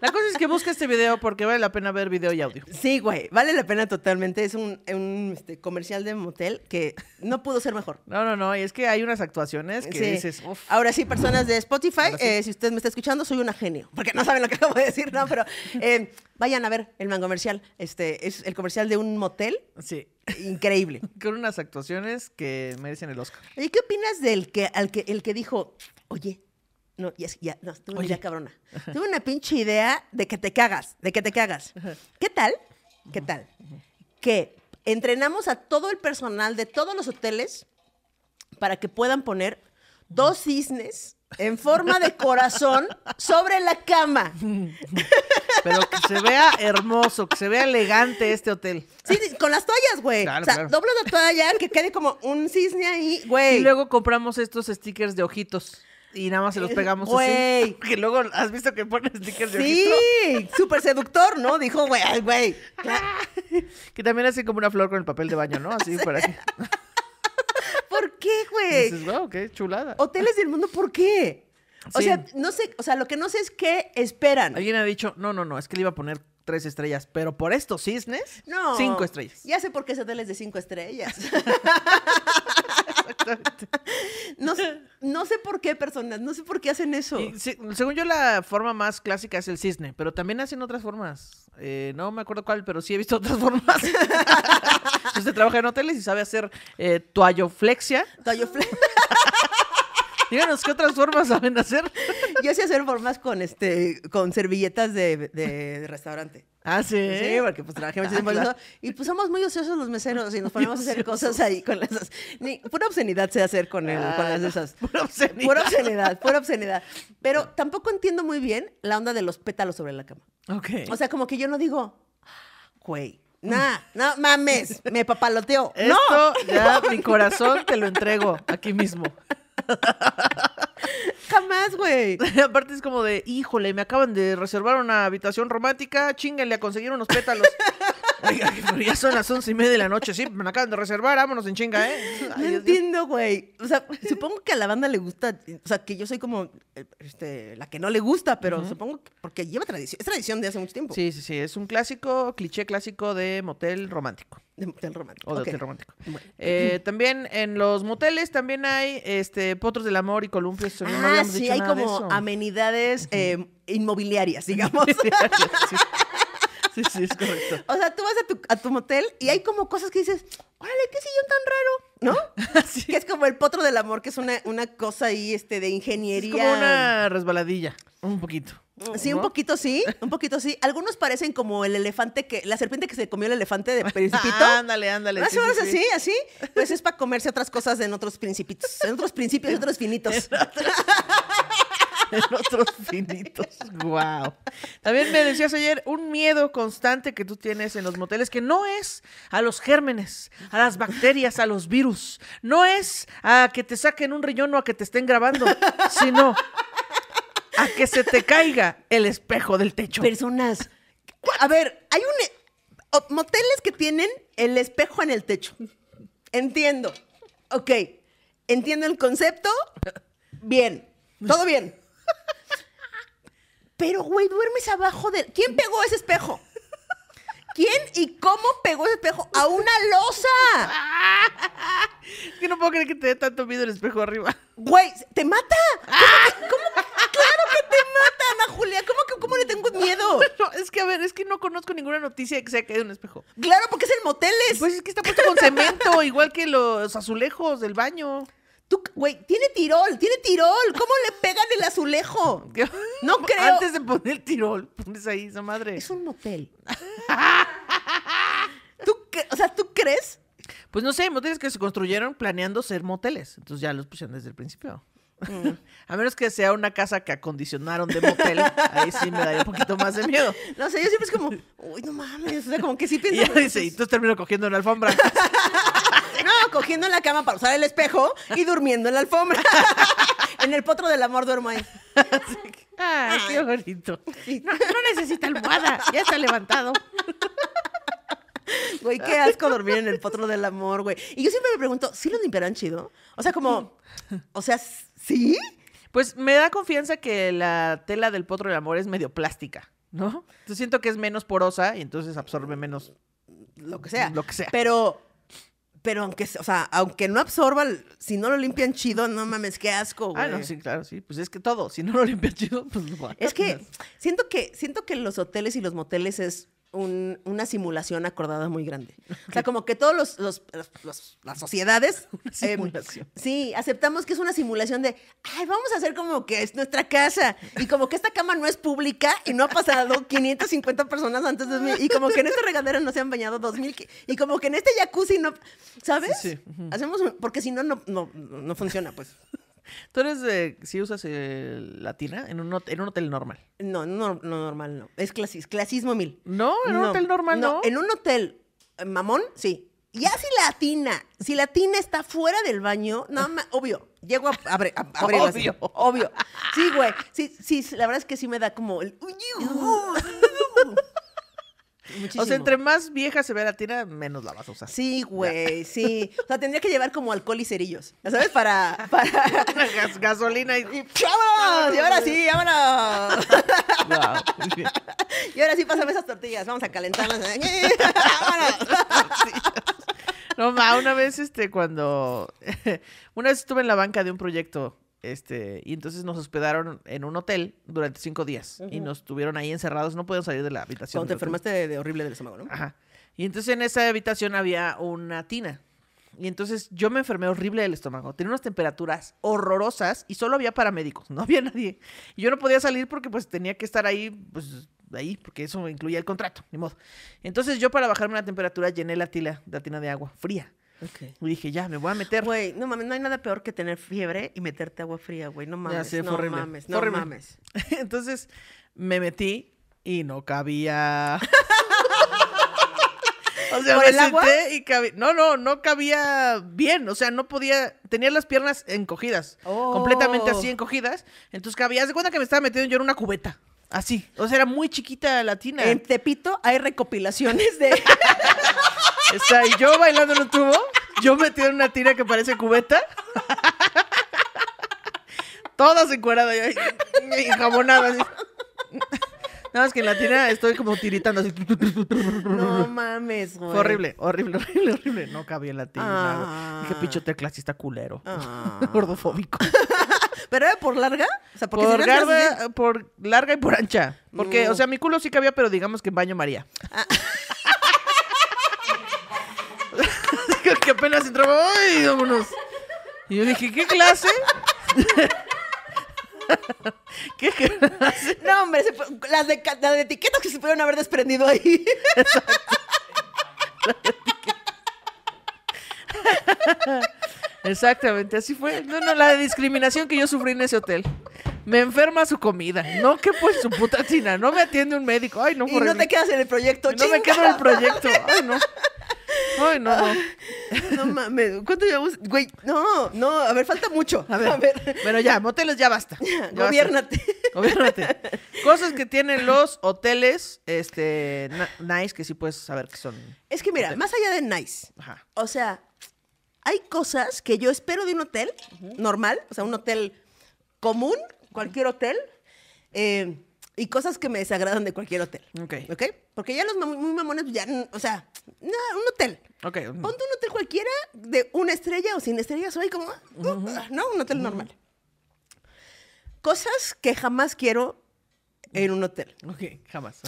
La cosa es que busca este video porque vale la pena ver video y audio. Sí, güey, vale la pena totalmente. Es un, este, comercial de motel que no pudo ser mejor. No, no, no. Y es que hay unas actuaciones que dices, Uf. Ahora sí, personas de Spotify, eh, si usted me está escuchando, soy una genio. Porque no saben lo que acabo de decir, no, pero eh, vayan a ver el man comercial. Este es el comercial de un motel. Sí. Increíble. Con unas actuaciones que merecen el Oscar. ¿Y qué opinas del que, al que, el que dijo, oye, no, ya, no, tuve una idea cabrona. Tuve una pinche idea de que te cagas, de que te cagas. ¿Qué tal? ¿Qué tal? Que entrenamos a todo el personal de todos los hoteles para que puedan poner dos cisnes en forma de corazón sobre la cama. Pero que se vea hermoso, que se vea elegante este hotel. Sí, con las toallas, güey. o sea, claro. doblas la toalla, que quede como un cisne ahí, güey. Y luego compramos estos stickers de ojitos y nada más se los eh, pegamos así. Que luego has visto que pones stickers sí, de Sí, súper seductor, ¿no? Dijo, güey, güey. que también hacen como una flor con el papel de baño, ¿no? Así para que... ¿Por qué, güey? wow, qué chulada. Hoteles del mundo, ¿por qué? O sea, no sé, o sea, lo que no sé es qué esperan. Alguien ha dicho, no, no, no, es que le iba a poner tres estrellas, pero por estos cisnes, no, cinco estrellas. Ya sé por qué es hotel de cinco estrellas. no, no, sé por qué personas, no sé por qué hacen eso. según yo, la forma más clásica es el cisne, pero también hacen otras formas. Eh, no me acuerdo cuál, pero sí he visto otras formas. Usted trabaja en hoteles y sabe hacer eh, toalloflexia. Toalloflexia. Díganos qué otras formas saben hacer. Yo sé hacer formas con este, con servilletas de, de restaurante. Ah, sí. Sí, porque pues trabajé muchísimo. Ah, y pues somos muy ociosos los meseros y nos ponemos a hacer cosas ahí con las. pura obscenidad sé hacer con, con las ah, esas. Pura obscenidad. Pura obscenidad, pura obscenidad. Pero tampoco entiendo muy bien la onda de los pétalos sobre la cama. Ok. O sea, como que yo no digo, güey. Nah, no mames, me papaloteo. Esto no. ya mi corazón te lo entrego aquí mismo. Jamás, güey. Aparte es como de, híjole, me acaban de reservar una habitación romántica, chíngale a conseguir unos pétalos. ya son las once y media de la noche, sí, me acaban de reservar, vámonos en chinga, ¿eh? no entiendo, güey. O sea, supongo que a la banda le gusta, o sea, que yo soy como este, la que no le gusta, pero supongo que porque lleva tradición, es tradición de hace mucho tiempo. Sí, sí, sí, es un clásico, cliché clásico de motel romántico. De motel romántico. Eh, también en los moteles también hay este potros del amor y columpios. No, ah, sí, hay como amenidades eh, inmobiliarias, digamos. Sí, sí, es correcto. O sea, tú vas a tu, a tu motel y hay como cosas que dices, órale, qué sillón tan raro, ¿no? Que es como el potro del amor, que es una, una cosa ahí este, de ingeniería. Es como una resbaladilla, un poquito. Sí, un poquito sí, un poquito sí. Algunos parecen como el elefante que, la serpiente que se comió el elefante de principito. ándale, ándale. ¿No sí, así, así? Pues es para comerse otras cosas en otros principitos, en otros principios, en otros finitos otros finitos. Wow. También me decías ayer un miedo constante que tú tienes en los moteles, que no es a los gérmenes, a las bacterias, a los virus. No es a que te saquen un riñón o a que te estén grabando, sino a que se te caiga el espejo del techo. Personas. A ver, hay un. Moteles que tienen el espejo en el techo. Entiendo. Ok. Entiendo el concepto. Bien. Todo bien. Pero, güey, duermes abajo de... ¿Quién pegó ese espejo? ¿Quién y cómo pegó ese espejo a una losa? Yo no puedo creer que te dé tanto miedo el espejo arriba. Güey, ¿te mata? ¿Cómo? cómo? claro que te mata, Ana Julia! ¿Cómo, que, cómo le tengo miedo? No, es que, a ver, es que no conozco ninguna noticia de que se haya caído un espejo. Claro, porque es el moteles. Pues es que está puesto con cemento, igual que los azulejos del baño. Tú, güey, tiene tirol, tiene tirol. ¿Cómo le pegan el azulejo? No creo. Antes de poner tirol, pones ahí esa madre. Es un motel. ¿Tú, o sea, ¿tú crees? Pues no sé, moteles que se construyeron planeando ser moteles. Entonces ya los pusieron desde el principio. Mm. A menos que sea una casa que acondicionaron de motel, ahí sí me daría un poquito más de miedo. No sé, yo siempre es como, uy, no mames, o sea, como que sí pienso. Y ya dice, y tú terminas cogiendo una alfombra. No, cogiendo la cama para usar el espejo y durmiendo en la alfombra. en el potro del amor duermo ahí. Ay, qué bonito. No, necesita almohada, ya está levantado. Güey, qué asco dormir en el potro del amor, güey. Y yo siempre me pregunto, ¿sí lo limpiarán chido? O sea, como, o sea, ¿sí? Pues me da confianza que la tela del potro del amor es medio plástica, ¿no? Yo siento que es menos porosa y entonces absorbe menos lo que sea. Lo que sea. Pero pero aunque, o sea, aunque no absorba, si no lo limpian chido, no mames, qué asco, ah, güey. Ah, sí, claro, sí. Pues es que todo, si no lo limpian chido, pues Es que siento que, siento que los hoteles y los moteles es una simulación acordada muy grande. O sea, como que todos los, las sociedades. Em, sí, aceptamos que es una simulación de, ay, vamos a hacer como que es nuestra casa y como que esta cama no es pública y no ha pasado 550 personas antes de mí y como que en esta regadera no se han bañado 2000 y como que en este jacuzzi no, ¿sabes? Hacemos, porque si no, no, no funciona, pues. ¿Tú eres de, si usas eh, la latina en un, en un hotel normal? No, no, no normal, no. Es clasis, clasismo mil. No, en un hotel normal no. no. En un hotel eh, mamón, sí. Ya si tina. si la tina está fuera del baño, nada obvio, llego a, abre, Obvio. obvio. Sí, güey. Sí, sí, la verdad es que sí me da como el... O sea, entre más vieja se ve la tira, menos la vas a usar. Sí, güey, sí. O sea, tendría que llevar como alcohol y cerillos, ¿sabes? Para... para... gasolina y... ¡Vámonos! Y ahora sí, vámonos. Y ahora sí, pásame esas tortillas. Vamos a calentarlas. ¡Vámonos! No, ma, una vez, este, cuando. una vez estuve en la banca de un proyecto este, y entonces nos hospedaron en un hotel durante cinco días y nos tuvieron ahí encerrados, no podíamos salir de la habitación. Cuando te enfermaste de, horrible del estómago, ¿no? Ajá. Y entonces en esa habitación había una tina. Y entonces yo me enfermé horrible del estómago. Tenía unas temperaturas horrorosas y solo había paramédicos, no había nadie. Y yo no podía salir porque pues tenía que estar ahí, pues ahí, porque eso incluía el contrato, ni modo. Entonces yo para bajarme la temperatura llené la tina de agua fría. Y dije, ya, me voy a meter. Güey, no mames, no hay nada peor que tener fiebre y meterte agua fría, güey. No mames, no mames, no mames. Entonces me metí y no cabía. o sea, me senté y cabía. No, no, no cabía bien. O sea, no podía. Tenía las piernas encogidas. Oh. Completamente así encogidas. Entonces cabía. de cuenta que me estaba metiendo yo en una cubeta. Así. O sea, era muy chiquita la tina. En Tepito hay recopilaciones de. Está yo bailando en un tubo, yo metido en una tira que parece cubeta. Todas encueradas y jabonadas. Nada más que en la tira estoy como tiritando No mames, güey. horrible, horrible, horrible, horrible. No cabía en la tira. Ah. Dije, pichote clasista culero. Ah. Gordofóbico. ¿Pero era por larga? O sea, por, larga, por larga y por ancha. Porque, o sea, mi culo sí cabía, pero digamos que en baño María. Ah. que apenas entraba, ¡ay, Y yo dije, ¿qué clase? ¿Qué clase? No, hombre, las, de, las etiquetas que se pudieron haber desprendido ahí. Exactamente, así fue. No, no, la discriminación que yo sufrí en ese hotel. Me enferma su comida. No, que pues su puta china. No me atiende un médico. Ay, no, Y no te quedas en el proyecto. no me quedo en el proyecto. Ay, no. Ay, no, no. mames. ¿Cuánto llevamos? Güey, no, no. A ver, falta mucho. A ver. A Bueno, ya, moteles ya basta. gobiérnate. Gobiérnate. Cosas que tienen los hoteles, este, nice, que sí puedes saber que son. Es que mira, más allá de nice. Ajá. O sea, hay cosas que yo espero de un hotel normal, o sea, un hotel común, cualquier hotel. Eh, y cosas que me desagradan de cualquier hotel. Ok. Porque ya los muy mamones, pues ya, o sea, no, un hotel. Ok. Ponte un hotel cualquiera de una estrella o sin estrellas, soy como, uh, ah, ¿no? Un hotel normal. Cosas que jamás quiero en un hotel. Ok, jamás.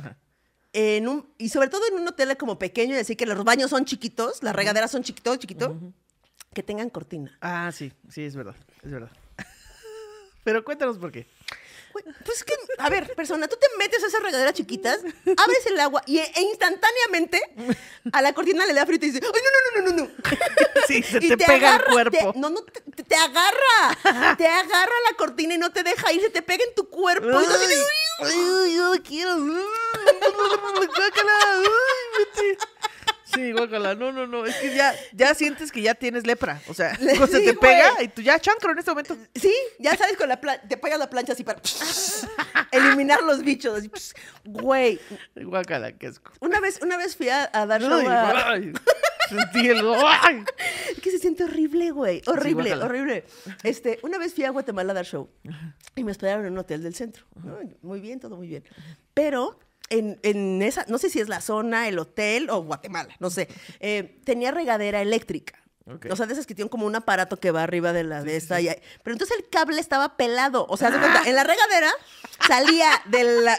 En un, y sobre todo en un hotel como pequeño, decir que los baños son chiquitos, las regaderas son chiquitos, chiquito, que tengan cortina. Ah, sí, sí, es verdad, es verdad. Pero cuéntanos por qué. Pues, es que, a ver, persona, tú te metes a esa regadera chiquitas, abres el agua y, e, e, instantáneamente a la cortina le da frío y te dice, ¡ay, no, no, no, no, no! Sí, se te, pega el cuerpo. no, no, te, agarra. Te agarra la cortina y no te deja ir, se te pega en tu cuerpo. Ay, y dices, ¡ay, yo quiero! ¡Ay, me Sí, guácala, no, no, no. Es que ya, ya sientes que ya tienes lepra. O sea, se te pega eh, y tú ya chancro en este momento. Sí, ya sabes con la te pegas la plancha así para eliminar los bichos. güey. Guácala, qué asco. Una vez, una vez fui a, dar show. ¡Ay! Es que se siente horrible, güey. Horrible, horrible. Este, una vez fui a Guatemala a dar show y me esperaron en un hotel del centro. Muy bien, todo muy bien. Pero en, esa, no sé si es la zona, el hotel o Guatemala, no sé, eh, tenía regadera eléctrica. O sea, de esas que tienen como un aparato que va arriba de la de esta. Y Pero entonces el cable estaba pelado. O sea, ah. en la regadera salía de la.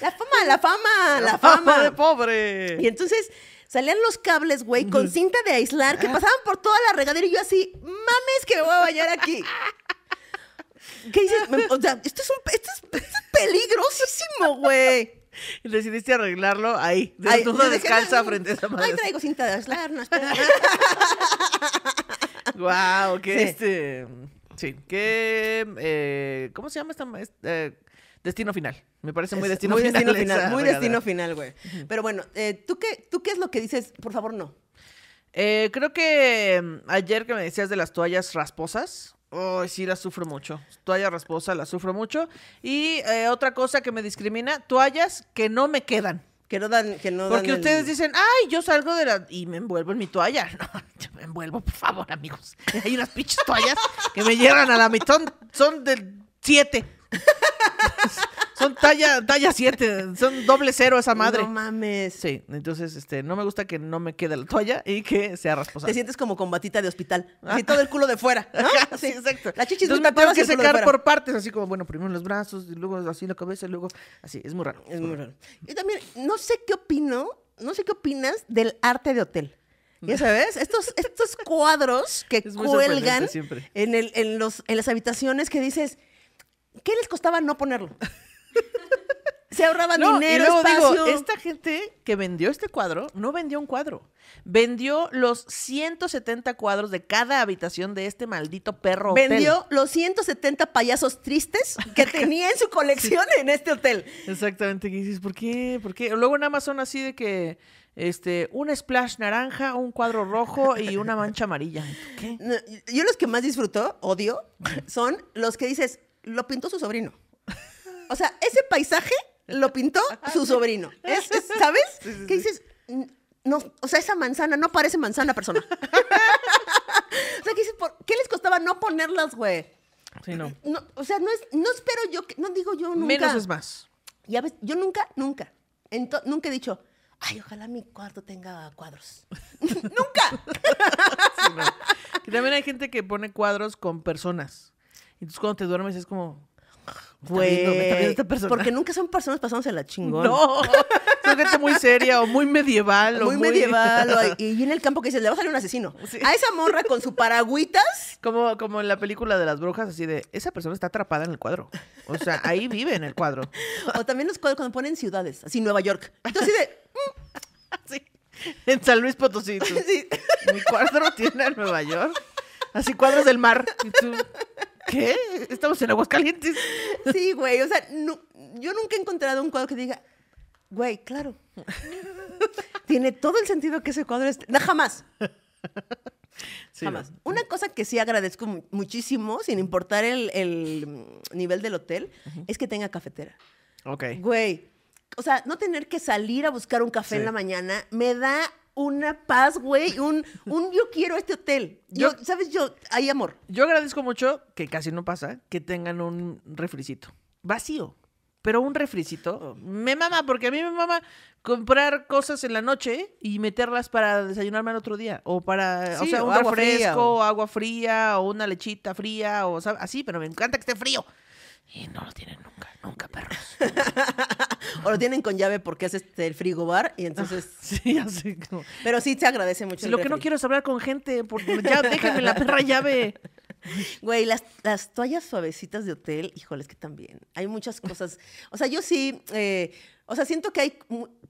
La fama, la fama, la, fama. fama de pobre. Y entonces salían los cables, güey, con cinta de aislar que ah. pasaban por toda la regadera y yo así, mames que me voy a bañar aquí. ¿Qué dices? o sea, esto es, un, esto es, peligrosísimo, güey. Y decidiste arreglarlo ahí, desnudo, descalza frente a esa madre. Ay, traigo cinta de aislar, no, Wow, qué sí. este... Sí, qué... Eh, ¿Cómo se llama esta... Este, eh, destino final. Me parece muy destino muy final. Destino final muy destino final, güey. Pero bueno, eh, ¿tú, qué, ¿tú qué es lo que dices? Por favor, no. Eh, creo que mm, ayer que me decías de las toallas rasposas, Oh, sí, la sufro mucho. Toalla rasposa, la sufro mucho. Y eh, otra cosa que me discrimina, toallas que no me quedan. Que no dan, que no Porque ustedes dicen, ay, yo salgo de la... Y me envuelvo en mi toalla. No, yo me envuelvo, por favor, amigos. Hay unas pinches toallas que me llevan a la mitad. Son del 7 son talla, talla 7, son doble cero esa madre. No mames. Sí, entonces este, no me gusta que no me quede la toalla y que sea rasposada. Te sientes como con batita de hospital, así ah. todo el culo de fuera. ¿no? sí, exacto. La chichis entonces me tengo que secar por partes, así como, bueno, primero los brazos, y luego así la cabeza, y luego así. Es muy raro. Es muy raro. Y también, no sé qué opino, no sé qué opinas del arte de hotel. Ya sabes, estos, estos cuadros que cuelgan en, el, en, los, en las habitaciones que dices, ¿qué les costaba no ponerlo? Se ahorraban dinero, espacio. esta gente que vendió este cuadro no vendió un cuadro. Vendió los 170 cuadros de cada habitación de este maldito perro. Hotel. Vendió los 170 payasos tristes que tenía en su colección en este hotel. Exactamente. ¿Qué dices? ¿Por qué? ¿Por Luego en Amazon así de que este, un splash naranja, un cuadro rojo y una mancha amarilla. Yo los que más disfruto, odio, son los que dices, lo pintó su sobrino. O sea, ese paisaje lo pintó su sobrino. ¿Sabes? ¿Qué dices? No, o sea, esa manzana no parece manzana persona. o sea, ¿qué, dices? ¿qué les costaba no ponerlas, güey? Sí, no. O sea, no, es, no espero yo, que, no digo yo nunca. Menos es más. Ya ves, yo nunca, nunca, nunca he dicho, ay, ojalá mi cuarto tenga cuadros. ¡Nunca! Y también hay gente que pone cuadros con personas. Entonces cuando te duermes es como, Güey. Porque nunca son personas pasándose la chingón. No. Son gente muy seria o muy medieval. Muy, medieval. y, en el campo que dice, le va a salir un asesino. A esa morra con su paragüitas. Como, como en la película de las brujas, así de, esa persona está atrapada en el cuadro. O sea, ahí vive en el cuadro. O también los cuadros cuando ponen ciudades, así Nueva York. Entonces, así de... Mm. En San Luis Potosí. Mi cuadro tiene a Nueva York. Así cuadros del mar. Y ¿Qué? ¿Estamos en Aguascalientes? Sí, güey. O sea, yo nunca he encontrado un cuadro que diga, güey, claro. Tiene todo el sentido que ese cuadro esté. jamás. jamás. Una cosa que sí agradezco muchísimo, sin importar el, nivel del hotel, es que tenga cafetera. Ok. Güey. O sea, no tener que salir a buscar un café en la mañana me da una paz, güey, un, un yo quiero este hotel. Yo, ¿sabes? Yo, hay amor. Yo agradezco mucho, que casi no pasa, que tengan un refricito vacío. Pero un refricito me mama, porque a mí me mama comprar cosas en la noche y meterlas para desayunarme al otro día. O para, o sea, un agua refresco, o... agua fría, o una lechita fría, o así, pero me encanta que esté frío. Y no lo tienen nunca, nunca perros. o lo tienen con llave porque es este, el bar, y entonces... sí, Pero sí se agradece mucho. lo que no quiero es hablar con gente, porque ya déjenme la perra llave. Güey, las, toallas suavecitas de hotel, híjoles que también. Hay muchas cosas. O sea, yo sí. Eh, o sea, siento que hay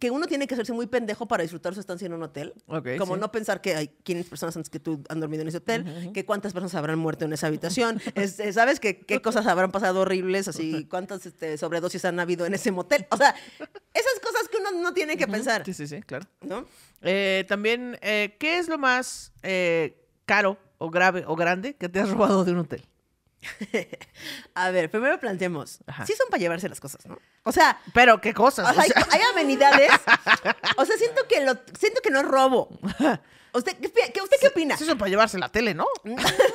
que uno tiene que hacerse muy pendejo para disfrutar su estancia en un hotel. como no pensar que hay quienes personas antes que tú han dormido en ese hotel, que cuántas personas habrán muerto en esa habitación, ¿sabes? Que, qué cosas habrán pasado horribles, así, cuántas este, sobredosis han habido en ese motel. O sea, esas cosas que uno no tiene que pensar. Sí, sí, sí, claro. ¿No? Eh, también, eh, ¿qué es lo más caro o grave o grande que te has robado de un hotel? A ver, primero planteemos. Sí son para llevarse las cosas, ¿no? O sea, pero qué cosas. O hay, amenidades. o sea, siento que lo, siento que no es robo. ¿Usted, qué, opina? Sí, son para llevarse la tele, ¿no?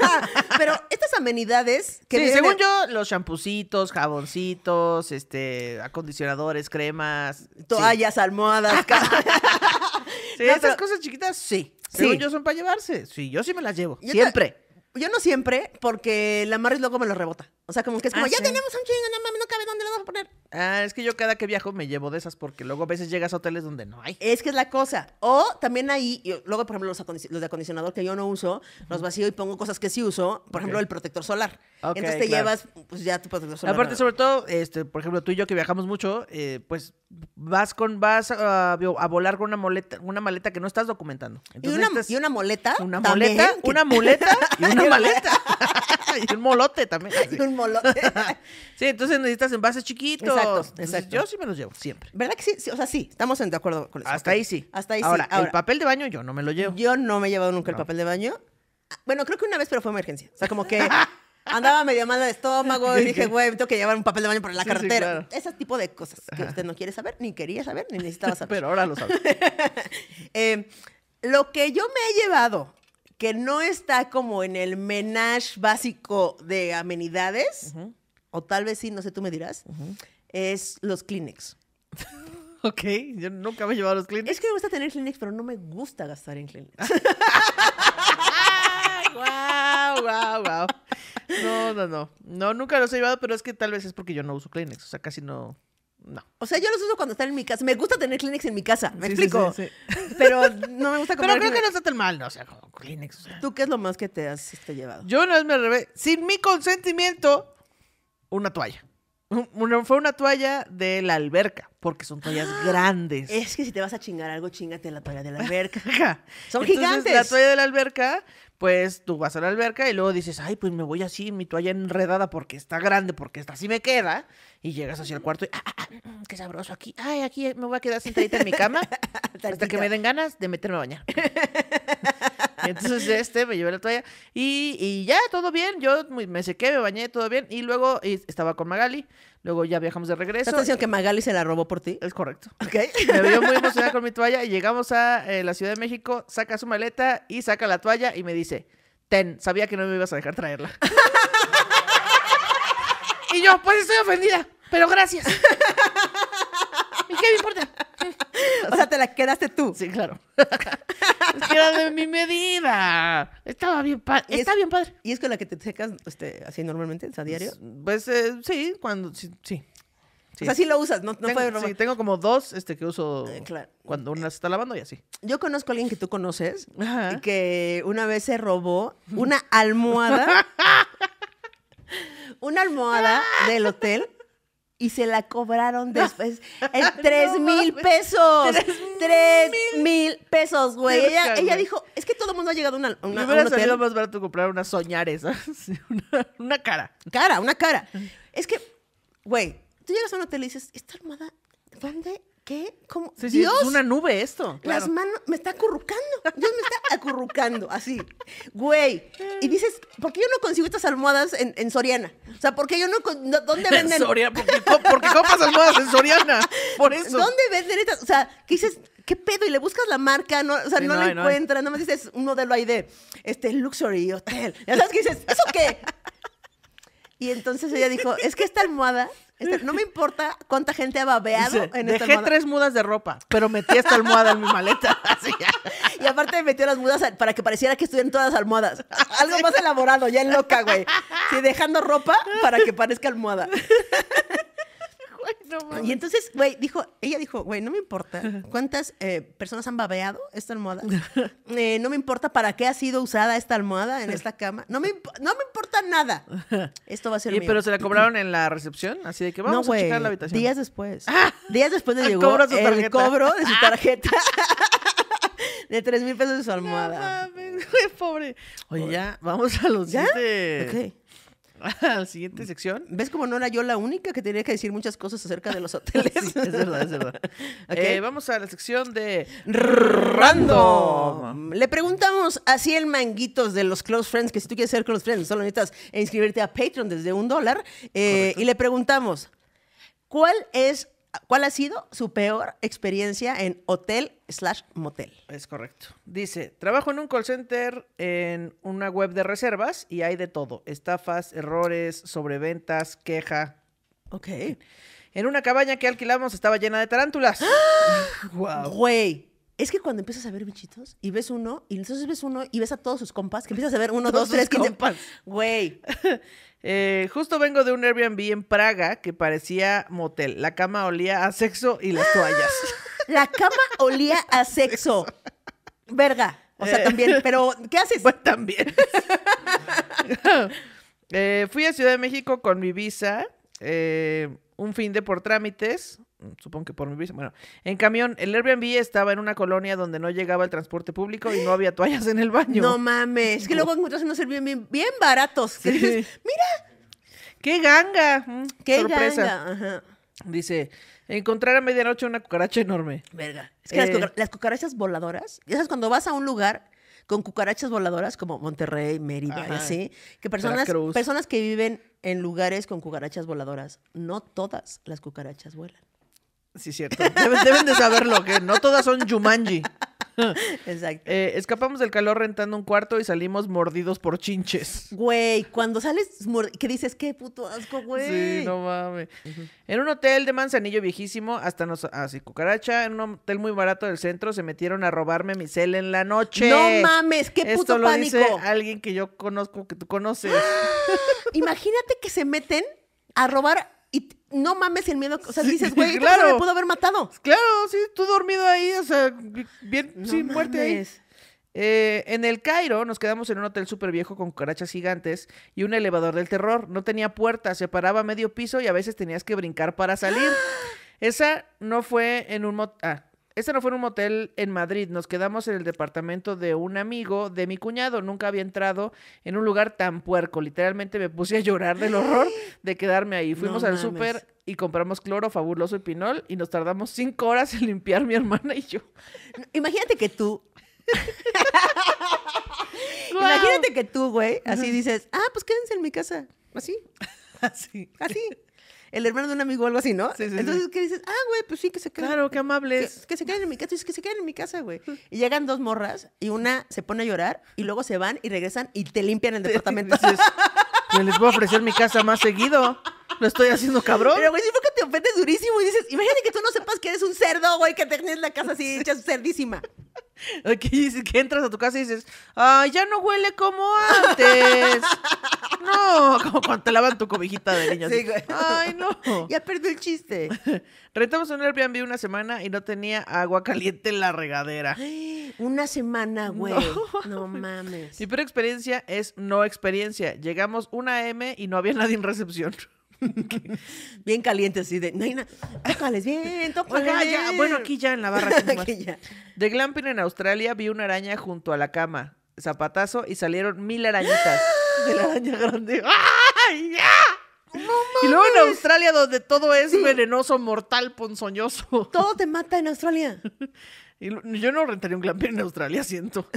Ah, pero estas amenidades que sí, según yo, los champucitos, jaboncitos, este, acondicionadores, cremas, toallas, almohadas, sí, esas cosas chiquitas, sí. Pero yo son para llevarse. Sí, yo sí me las llevo. siempre. Yo no siempre, porque la Maris luego me lo rebota. O sea, como que es como, ah, ya tenemos un chingo, no mames, no cabe dónde lo vamos a poner. Ah, es que yo cada que viajo me llevo de esas porque luego a veces llegas a hoteles donde no hay. Es que es la cosa. O también ahí, luego, por ejemplo, los, los, de acondicionador que yo no uso, los vacío y pongo cosas que sí uso, por ejemplo, el protector solar. Entonces te llevas, pues ya tu protector solar. Aparte, sobre todo, este, por ejemplo, tú y yo que viajamos mucho, eh, pues vas con vas a, volar con una maleta, una maleta que no estás documentando. ¿Y, una, una, moleta. Una moleta, una muleta y una maleta. y un molote también. un sí, entonces necesitas envases chiquitos. Exacto, Yo sí me los llevo, siempre. ¿Verdad que sí? O sea, sí, estamos de acuerdo con eso. Hasta ahí sí. Hasta Ahora, el papel de baño yo no me lo llevo. Yo no me he llevado nunca el papel de baño. Bueno, creo que una vez, pero fue emergencia. O sea, como que andaba medio mal de estómago y dije, güey, tengo que llevar un papel de baño por la carretera. Ese tipo de cosas que usted no quiere saber, ni quería saber, ni necesitaba saber. Pero ahora lo sabe. Eh, lo que yo me he llevado que no está como en el menage básico de amenidades, o tal vez sí, no sé, tú me dirás, es los Kleenex. ok, yo nunca me he llevado los Kleenex. Es que me gusta tener Kleenex, pero no me gusta gastar en Kleenex. wow, wow, wow. No, no, no. No, nunca los he llevado, pero es que tal vez es porque yo no uso Kleenex, o sea, casi no. No. O sea, yo los uso cuando están en mi casa. Me gusta tener Kleenex en mi casa, ¿me explico? Sí, sí, Pero no me gusta comprar Pero creo que no está tan mal, ¿no? o sea, como Kleenex. ¿Tú qué es lo más que te has este, llevado? Yo no es me revés sin mi consentimiento, una toalla. fue una toalla de la alberca, porque son toallas grandes. Es que si te vas a chingar algo, chingate la toalla de la alberca. son Entonces, gigantes. La toalla de la alberca, pues tú vas a la alberca y luego dices, ay, pues me voy así, mi toalla enredada porque está grande, porque está así me queda. Y llegas hacia el cuarto y, ah, ah, ah mm, qué sabroso aquí. Ay, aquí me voy a quedar sentadita en mi cama hasta que me den ganas de meterme a bañar. Entonces, este, me llevé la toalla y, y ya, todo bien. Yo me sequé, me bañé, todo bien. Y luego estaba con Magali. Luego ya viajamos de regreso. ¿Estás diciendo que Magali se la robó por ti? Es correcto. Ok. Me vio muy emocionada con mi toalla. Y llegamos a eh, la Ciudad de México, saca su maleta y saca la toalla y me dice, ten, sabía que no me ibas a dejar traerla. y yo, pues estoy ofendida, pero gracias. ¿Y qué me importa? o sea, te la quedaste tú. Sí, claro. era de mi medida. Estaba bien padre. Está bien padre. ¿Y es con la que te secas este, así normalmente, a diario? Pues, eh, sí, cuando. Sí, sí. O sea, sí lo usas, no, no tengo, Sí, tengo como dos este, que uso eh, cuando una se está lavando y así. Yo conozco a alguien que tú conoces que una vez se robó una almohada. una almohada del hotel y se la cobraron después en tres mil pesos. Tres mil pesos, güey. Ella, ella, dijo, es que todo el mundo ha llegado a una... una hubiera más barato comprar una soñar una, una, cara. Cara, una cara. Es que, güey, tú llegas a un hotel y dices, esta armada, ¿dónde ¿Qué? ¿Cómo? Sí, sí, es una nube esto. Las manos, me está acurrucando. Dios me está acurrucando, así. Güey. Y dices, ¿por qué yo no consigo estas almohadas en, Soriana? O sea, ¿por qué yo no, ¿dónde venden? En Soriana, ¿por qué compras almohadas en Soriana. Por eso. ¿Dónde venden estas? O sea, ¿qué dices, ¿qué pedo? Y le buscas la marca, no, o sea, no, la encuentras, no. me dices un modelo ahí de este Luxury Hotel. Ya sabes que dices, ¿eso qué? Y entonces ella dijo, es que esta almohada este, no me importa cuánta gente ha babeado en esta Dejé tres mudas de ropa, pero metí esta almohada en mi maleta. y aparte metió las mudas para que pareciera que estuvieran todas almohadas. Algo más elaborado, ya en loca, güey. Sí, dejando ropa para que parezca almohada y entonces, güey, dijo, ella dijo, güey, no me importa cuántas eh, personas han babeado esta almohada. Eh, no me importa para qué ha sido usada esta almohada en esta cama. No me, no me importa nada. Esto va a ser ¿Y, ¿Pero se la cobraron en la recepción? Así de que vamos a checar la habitación. días después. Ah. Días después le llegó el cobro de su ah. tarjeta. de tres mil pesos de su almohada. No mames, pobre. Oye, ya, vamos a los ¿Ya? a la siguiente sección. ¿Ves como no era yo la única que tenía que decir muchas cosas acerca de los hoteles? es verdad, es verdad. Okay. Eh, vamos a la sección de Random. Le preguntamos Así el manguitos de los Close Friends, que si tú quieres ser Close Friends, solo necesitas inscribirte a Patreon desde un dólar. Eh, y le preguntamos, ¿cuál es ¿Cuál ha sido su peor experiencia en hotel slash motel? Es correcto. Dice, trabajo en un call center en una web de reservas y hay de todo. Estafas, errores, sobreventas, queja. Ok. En una cabaña que alquilamos estaba llena de tarántulas. Güey, es que cuando empiezas a ver bichitos y ves uno, y entonces ves uno y ves a todos sus compas, que empiezas a ver uno, dos, tres, quince. Güey. Eh, justo vengo de un Airbnb en Praga que parecía motel. La cama olía a sexo y las toallas. La cama olía a sexo. Verga. O sea, eh. también. Pero, ¿qué haces? Pues, también. Eh, fui a Ciudad de México con mi visa. un fin de por trámites supongo que por mi visa. Bueno, en camión, el Airbnb estaba en una colonia donde no llegaba el transporte público y no había toallas en el baño. No mames, es que luego encuentras unos Airbnb bien baratos. mira. ¡Qué ganga! Mm, ¡Qué Sorpresa. Dice, encontrar a medianoche una cucaracha enorme. Verga. Es que las, eh, cucarachas voladoras, ya cuando vas a un lugar con cucarachas voladoras como Monterrey, Mérida, sí así, que personas, personas que viven en lugares con cucarachas voladoras, no todas las cucarachas vuelan. Sí, cierto. Deben, de saberlo, que no todas son Jumanji. Exacto. Eh, escapamos del calor rentando un cuarto y salimos mordidos por chinches. Güey, cuando sales, que dices, qué puto asco, güey. Sí, no mames. En un hotel de Manzanillo viejísimo, hasta nos. Así, ah, cucaracha, en un hotel muy barato del centro, se metieron a robarme mi cel en la noche. No mames, qué puto Esto lo Dice alguien que yo conozco, que tú conoces. Imagínate que se meten a robar no mames el miedo. O sea, dices, güey, claro. me pudo haber matado. Claro, sí, tú dormido ahí, o sea, bien, sin muerte ahí. Eh, en el Cairo nos quedamos en un hotel súper viejo con cucarachas gigantes y un elevador del terror. No tenía puerta, se paraba a medio piso y a veces tenías que brincar para salir. Esa no fue en un motel. Ah, ese no fue en un motel en Madrid, nos quedamos en el departamento de un amigo de mi cuñado. Nunca había entrado en un lugar tan puerco. Literalmente me puse a llorar del horror de quedarme ahí. Fuimos al súper y compramos cloro, fabuloso y pinol y nos tardamos cinco horas en limpiar mi hermana y yo. Imagínate que tú Imagínate que tú, güey, así dices, ah, pues quédense en mi casa. Así. Así. Así el hermano de un amigo o algo así, ¿no? Entonces, ¿qué dices? Ah, güey, pues sí, que se queden. Claro, qué amables. Que, se queden en mi casa, es que se queden en mi casa, güey. Y llegan dos morras y una se pone a llorar y luego se van y regresan y te limpian el departamento. Dices, les voy a ofrecer mi casa más seguido. Lo estoy haciendo cabrón. Pero, güey, siempre que te ofendes durísimo y dices, imagínate que tú no sepas que eres un cerdo, güey, que tenés la casa así hecha cerdísima. dices, que entras a tu casa y dices, ay, ya no huele como antes. no, como cuando te lavan tu cobijita de niño. Sí, güey. Ay, no. Ya perdí el chiste. Rentamos un Airbnb una semana y no tenía agua caliente en la regadera. una semana, güey. No. mames. Mi peor experiencia es no experiencia. Llegamos una M y no había nadie en recepción. bien caliente, así de, no hay nada, bien, bueno, aquí ya en la barra. De glamping en Australia vi una araña junto a la cama, zapatazo, y salieron mil arañitas de la araña grande. ¡Ay, y luego en Australia, donde todo es venenoso, mortal, ponzoñoso. Todo te mata en Australia. yo no rentaría un glamping en Australia, siento.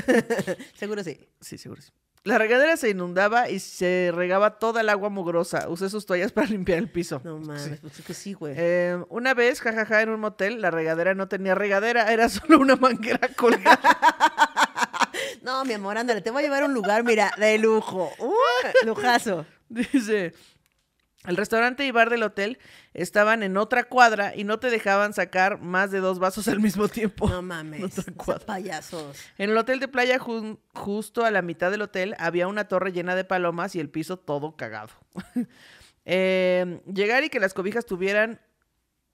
seguro sí. Sí, seguro sí. La regadera se inundaba y se regaba toda el agua mugrosa. Usé sus toallas para limpiar el piso. No mames, sí. Pues que sí, güey. Eh, una vez, jajaja, ja, ja, en un motel, la regadera no tenía regadera, era solo una manguera colgada. no, mi amor, ándale, te voy a llevar a un lugar, mira, de lujo. Uh, lujazo. Dice, el restaurante y bar del hotel estaban en otra cuadra y no te dejaban sacar más de dos vasos al mismo tiempo. No mames, payasos. En el hotel de playa, justo a la mitad del hotel, había una torre llena de palomas y el piso todo cagado. Eh, llegar y que las cobijas tuvieran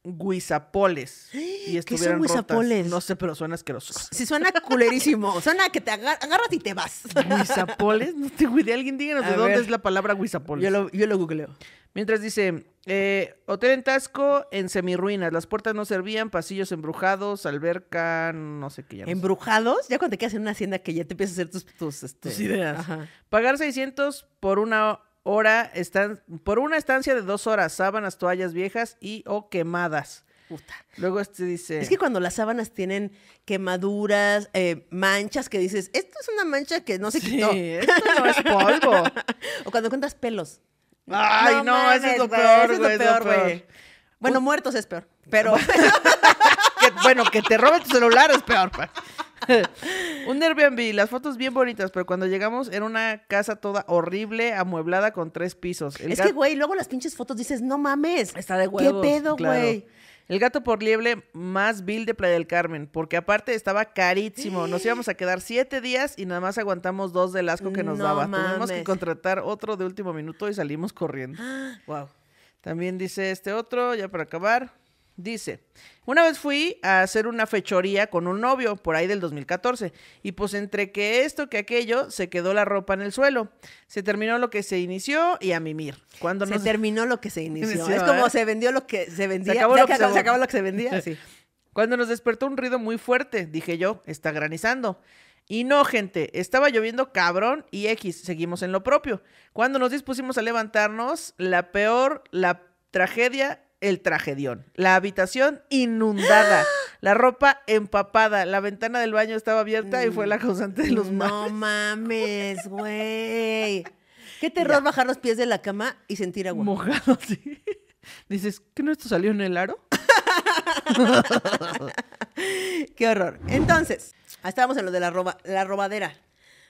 guisapoles. Y ¿Qué son guisapoles? No sé, pero suena asqueroso. Sí, suena culerísimo. suena que te agarras y te vas. ¿Guisapoles? No te de Alguien díganos de dónde es la palabra guisapoles. Yo lo, yo lo googleo. Mientras dice, eh, hotel en Tasco en semirruinas. Las puertas no servían, pasillos embrujados, alberca, no sé qué. Ya ¿Embrujados? Ya cuando te quedas en una hacienda que ya te empiezas a hacer tus, tus, este, ideas. Pagar 600 por una hora, están, por una estancia de dos horas, sábanas, toallas viejas y o quemadas. Luego este dice. Es que cuando las sábanas tienen quemaduras, eh, manchas, que dices, esto es una mancha que no se sí, quitó. Esto no es polvo. o cuando cuentas pelos. Ay, no, eso es lo peor, güey. Es Bueno, muertos es peor. Pero. bueno, que te roben tu celular es peor, pa. Pues. un Airbnb, las fotos bien bonitas, pero cuando llegamos era una casa toda horrible, amueblada con tres pisos. es que, güey, luego las pinches fotos dices, no mames. Está de huevos. ¿Qué pedo, güey? El gato por lieble más vil de Playa del Carmen, porque aparte estaba carísimo. Nos íbamos a quedar siete días y nada más aguantamos dos del asco que nos daba. Tuvimos que contratar otro de último minuto y salimos corriendo. wow. También dice este otro, ya para acabar. Dice, una vez fui a hacer una fechoría con un novio, por ahí del 2014, y pues entre que esto que aquello, se quedó la ropa en el suelo. Se terminó lo que se inició y a mimir. Cuando se terminó lo que se inició. es como ¿eh? se vendió lo que se vendía. Se acabó, lo que, se, vendía, sí. Cuando nos despertó un ruido muy fuerte, dije yo, está granizando. Y no, gente, estaba lloviendo cabrón y X, seguimos en lo propio. Cuando nos dispusimos a levantarnos, la peor, la tragedia el tragedión. La habitación inundada, la ropa empapada, la ventana del baño estaba abierta y fue la mm, causante de los males. No mames, güey. Qué terror bajar los pies de la cama y sentir agua. Mojado, sí. Dices, ¿qué no esto salió en el aro? Qué horror. Entonces, estábamos en lo de la, la robadera.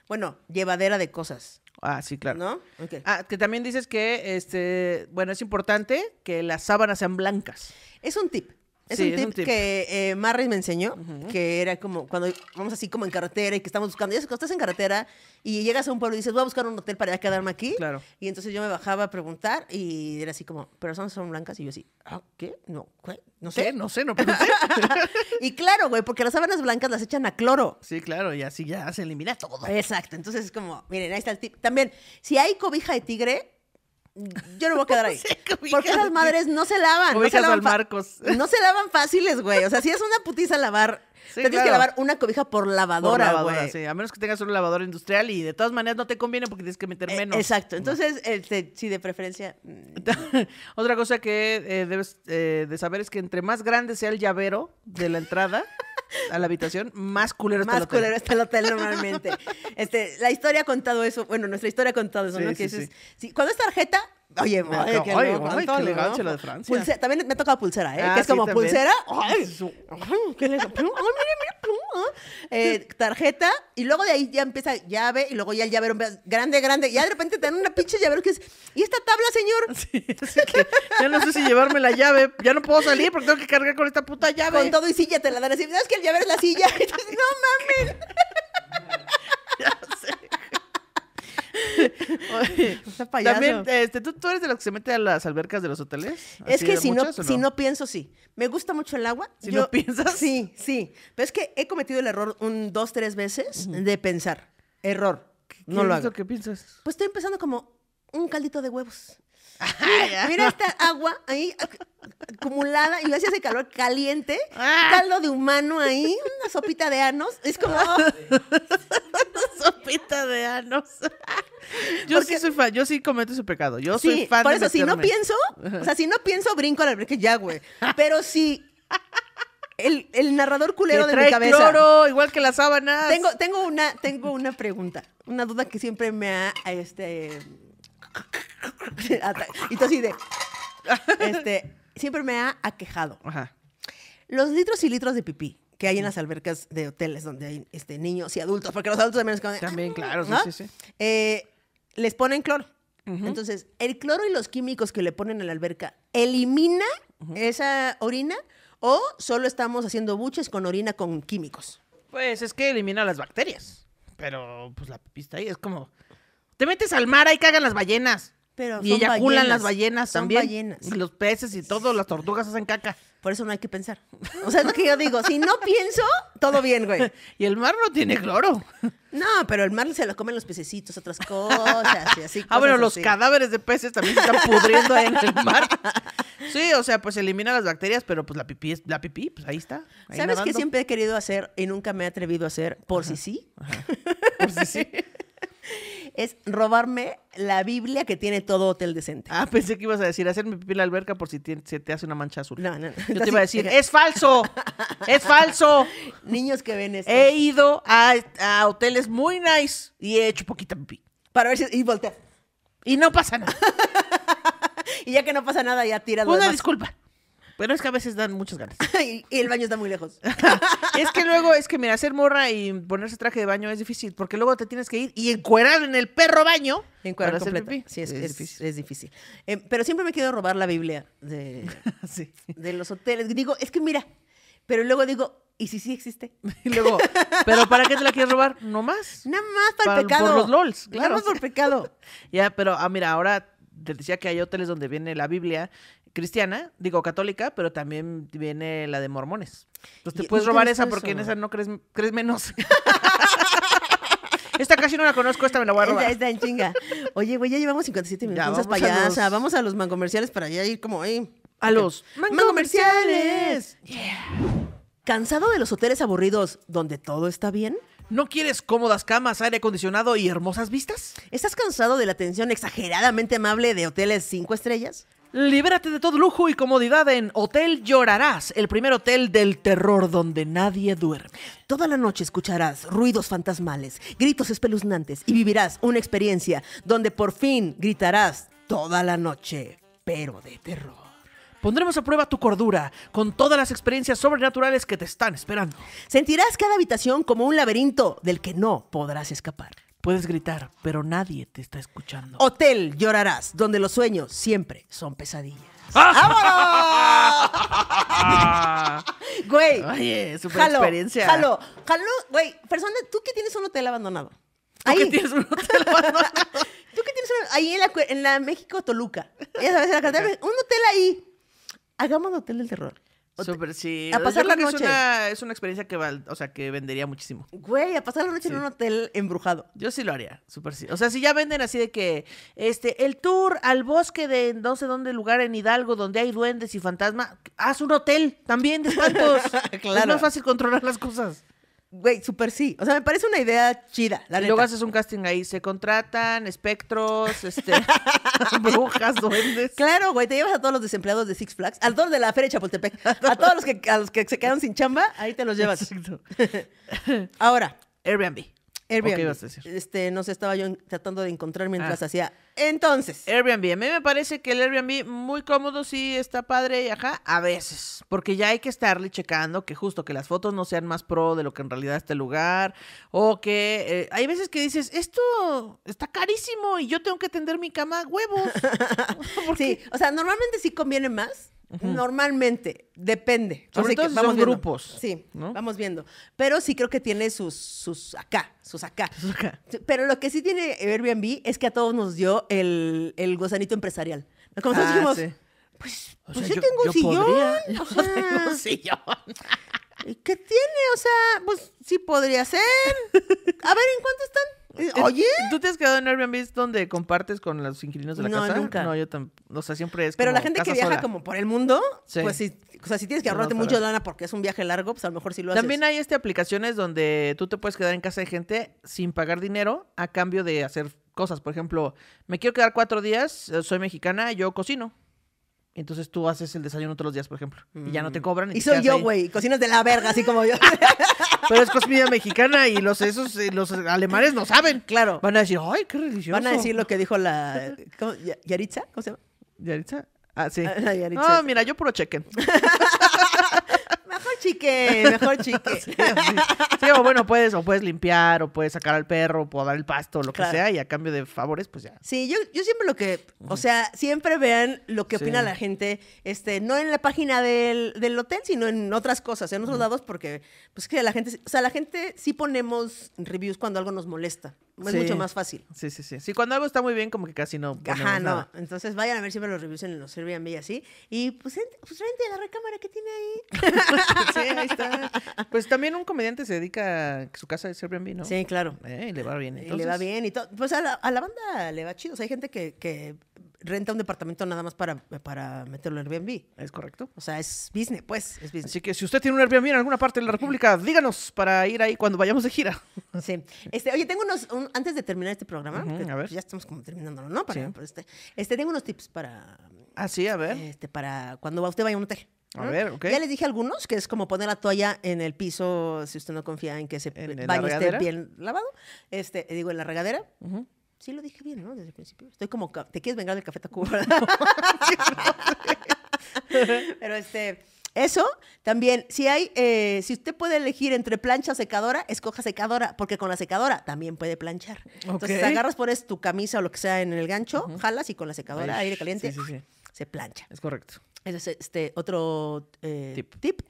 Bueno, llevadera de cosas. Ah, sí, claro. ¿No? Okay. Ah, que también dices que, este, bueno, es importante que las sábanas sean blancas. Es un tip. Es, un, tip que eh, me enseñó, que era como cuando vamos así como en carretera y que estamos buscando. Ya cuando estás en carretera y llegas a un pueblo y dices, voy a buscar un hotel para quedarme aquí. Claro. Y entonces yo me bajaba a preguntar y era así como, ¿pero son, son blancas? Y yo así, ¿ah, qué? No, No sé. No sé, no pregunté. y claro, güey, porque las sábanas blancas las echan a cloro. Sí, claro, y así ya se elimina todo. Exacto. Entonces es como, miren, ahí está el tip. También, si hay cobija de tigre, yo no voy a quedar ahí. Porque esas madres no se lavan. No se lavan, Marcos. no se lavan fáciles, güey. O sea, si es una putiza lavar, te tienes que lavar una cobija por lavadora, A menos que tengas un lavador industrial y de todas maneras no te conviene porque tienes que meter eh, menos. exacto. Entonces, este, sí, de preferencia. Mm. Otra cosa que eh, debes eh, de saber es que entre más grande sea el llavero de la entrada a la habitación, más culero más está el hotel. Más culero está el hotel normalmente. Este, la historia ha contado eso, bueno, nuestra historia ha contado eso, ¿no? que sí. cuando es tarjeta, Oye, qué oye, loco, qué elegante lo de Francia. también me ha tocado pulsera, ¿eh? que ah, es como pulsera. Ay, ay qué miren. Ah. eh, tarjeta y luego de ahí ya empieza llave y luego ya el llavero grande, grande. Y ya de repente te dan una pinche llavero que es, ¿y esta tabla, señor? Sí, así que ya no sé si llevarme la llave. Ya no puedo salir porque tengo que cargar con esta puta llave. Con todo y silla te la dan así. es que el llavero es la silla? no mames. ya sé. También, este, ¿tú, eres de los que se mete a las albercas de los hoteles? Es que si no, si no pienso, sí. Me gusta mucho el agua. Si Yo, no piensas. Sí, sí. Pero es que he cometido el error un, dos, tres veces de pensar. Error. ¿Qué, no lo hago. piensas? Pues estoy empezando como un caldito de huevos. Ah, mira, esta agua ahí acumulada y gracias ese calor caliente, ah. caldo de humano ahí, una sopita de anos. Es como. Una sopita de anos. Yo sí soy fan, yo sí cometo su pecado. Yo soy fan Por eso, si no pienso, o sea, si no pienso, brinco al que ya, güey. Pero si el, narrador culero de mi cabeza. Cloro, igual que las sábanas. Tengo, tengo, una, tengo una pregunta, una duda que siempre me ha este. y tú así de. Este, siempre me ha aquejado. Ajá. Los litros y litros de pipí que hay en las albercas de hoteles donde hay este, niños y adultos, porque los adultos también es También, ah, claro, sí, sí. Eh, les ponen cloro. Entonces, el cloro y los químicos que le ponen a la alberca, ¿elimina esa orina o solo estamos haciendo buches con orina con químicos? Pues es que elimina las bacterias. Pero, pues la pista ahí es como. Te metes al mar, ahí cagan las ballenas. Pero y eyaculan las ballenas también. Y los peces y todo, las tortugas hacen caca. Por eso no hay que pensar. O sea, es lo que yo digo, si no pienso, todo bien, güey. Y el mar no tiene cloro. No, pero el mar se lo comen los pececitos, otras cosas y así. Ah, bueno, los cadáveres de peces también se están pudriendo ahí en el mar. Sí, o sea, pues elimina las bacterias, pero pues la pipí, es, la pipí pues ahí está. ¿Sabes qué siempre he querido hacer y nunca me he atrevido a hacer? Por si sí. Por si sí es robarme la Biblia que tiene todo hotel decente. Ah, pensé que ibas a decir, hacerme pipi en la alberca por si se te hace una mancha azul. No, no, Yo te iba a decir, es falso, es falso. Niños que ven esto. He ido a, hoteles muy nice y he hecho poquita pipí. Para ver si, y voltea. Y no pasa nada. y ya que no pasa nada, ya tira Una disculpa. Pero es que a veces dan muchas ganas. y, el baño está muy lejos. es que luego, es que mira, hacer morra y ponerse traje de baño es difícil, porque luego te tienes que ir y encuerar en el perro baño. Encuerar Sí, es, difícil. Es difícil. Eh, pero siempre me quiero robar la Biblia de, de los hoteles. Digo, es que mira, pero luego digo, ¿y si sí existe? Y luego, ¿pero para qué te la quieres robar? No más. Nada más para, el pecado. Por los LOLs, claro. por pecado. ya, pero ah, mira, ahora te decía que hay hoteles donde viene la Biblia cristiana, digo católica, pero también viene la de mormones. Entonces te puedes robar esa porque en esa no crees, menos. Esta casi no la conozco, esta me la voy a robar. en chinga. Oye, güey, ya llevamos 57 minutos Vamos a los mancomerciales para ya ir como ahí. A los mancomerciales. ¿Cansado de los hoteles aburridos donde todo está bien? ¿No quieres cómodas camas, aire acondicionado y hermosas vistas? ¿Estás cansado de la atención exageradamente amable de hoteles cinco estrellas? Libérate de todo lujo y comodidad en Hotel Llorarás, el primer hotel del terror donde nadie duerme. Toda la noche escucharás ruidos fantasmales, gritos espeluznantes y vivirás una experiencia donde por fin gritarás toda la noche, pero de terror. Pondremos a prueba tu cordura con todas las experiencias sobrenaturales que te están esperando. Sentirás cada habitación como un laberinto del que no podrás escapar. Puedes gritar, pero nadie te está escuchando. Hotel llorarás, donde los sueños siempre son pesadillas. Ah. ¡Vámonos! güey. Oye, super jalo, experiencia. Jalo, jalo, güey. Persona, tú qué tienes un hotel abandonado. ¿Tú qué que tienes un hotel abandonado. tú qué tienes un, ahí en la, en la México Toluca. en la, un hotel ahí. Hagamos un hotel del terror sí. A pasar la noche. Es una, es una experiencia que, val- o sea, que vendería muchísimo. Güey, a pasar la noche en un hotel embrujado. Yo sí lo haría, súper sí. O sea, si ya venden así de que, este, el tour al bosque de no sé dónde lugar en Hidalgo donde hay duendes y fantasmas, haz un hotel también de espantos. Claro. Es más fácil controlar las cosas. Güey, súper sí. O sea, me parece una idea chida. y luego haces un casting ahí. Se contratan espectros, este, brujas, duendes. Claro, güey. Te llevas a todos los desempleados de Six Flags, al todos de la Feria de Chapultepec, a todos los que, se quedaron sin chamba, ahí te los llevas. Exacto. Ahora. Airbnb. Airbnb. ¿Qué ibas a decir? Este, no sé, estaba yo tratando de encontrar mientras ah. hacía entonces. Airbnb. A mí me parece que el Airbnb muy cómodo sí está padre y ajá, a veces. Porque ya hay que estarle checando que justo que las fotos no sean más pro de lo que en realidad está el lugar. O que eh, hay veces que dices, esto está carísimo y yo tengo que tender mi cama huevos. sí, o sea, normalmente sí conviene más. Normalmente, depende. Sobre todo que si grupos. Sí, vamos viendo. Pero sí creo que tiene sus, sus acá, sus acá. Pero lo que sí tiene Airbnb es que a todos nos dio el, el gusanito empresarial. Como ah, dijimos, pues, pues yo, tengo un yo sillón. yo tengo un sillón. ¿Qué tiene? O sea, pues sí podría ser. A ver, ¿en cuánto están? Eh, eh, Oye. Eh, ¿Tú te has quedado en Airbnb donde compartes con los inquilinos de la casa? No, nunca. No, yo tampoco. O sea, siempre es. Pero la gente que viaja como por el mundo, pues sí. O sea, si tienes que ahorrarte mucho mucho lana porque es un viaje largo, pues a lo mejor sí lo haces. También hay este aplicaciones donde tú te puedes quedar en casa de gente sin pagar dinero a cambio de hacer cosas. Por ejemplo, me quiero quedar cuatro días, eh, soy mexicana, yo cocino. Entonces tú haces el desayuno todos los días, por ejemplo. Y ya no te mm. cobran. Y, soy yo, güey. Cocinas de la verga, así como yo. Pero es comida mexicana y los, esos, eh, los alemanes no saben. Claro. Van a decir, ay, qué religioso. Van a decir lo que dijo la... ¿Yaritza? ¿Cómo se llama? ¿Yaritza? Ah, sí. Ah, No, ah, mira, yo puro chequen. chique, mejor chique. sí, o bueno, puedes, o puedes limpiar, o puedes sacar al perro, o dar el pasto, lo que sea, y a cambio de favores, pues ya. Sí, yo, yo siempre lo que, o sea, siempre vean lo que opina la gente, este, no en la página del, hotel, sino en otras cosas, en otros dados, lados, porque, pues que la gente, o sea, la gente sí ponemos reviews cuando algo nos molesta. Es mucho más fácil. Sí, sí, sí. Sí, cuando algo está muy bien, como que casi no. Ajá, no. Entonces vayan a ver siempre los reviews en los Airbnb y así. Y pues, pues vente la recámara que tiene ahí. sí, ahí está. Pues también un comediante se dedica a su casa de Airbnb, ¿no? Sí, claro. y le va bien. Entonces. Y le va bien. y todo. Pues a la, a la, banda le va chido. O sea, hay gente que, que renta un departamento nada más para, para meterlo en Airbnb. Es correcto. O sea, es business, pues, es business. Así que si usted tiene un Airbnb en alguna parte de la República, díganos para ir ahí cuando vayamos de gira. Sí. Este, oye, tengo unos, antes de terminar este programa, ya estamos como terminándolo, ¿no? Pues, este, este, tengo unos tips para... Ah, sí, a ver. Este, para cuando usted vaya a un hotel. A ver, ok. Ya les dije algunos, que es como poner la toalla en el piso si usted no confía en que se baño esté bien lavado. Este, digo, en la regadera. Ajá. Sí lo dije bien, ¿no? Desde el principio. Estoy como, ¿te quieres vengar del café cuba Pero este, eso también, si hay, eh, si usted puede elegir entre plancha secadora, escoja secadora, porque con la secadora también puede planchar. Entonces agarras, pones tu camisa o lo que sea en el gancho, jalas y con la secadora, aire caliente, se plancha. Es correcto. Es este otro eh, tip.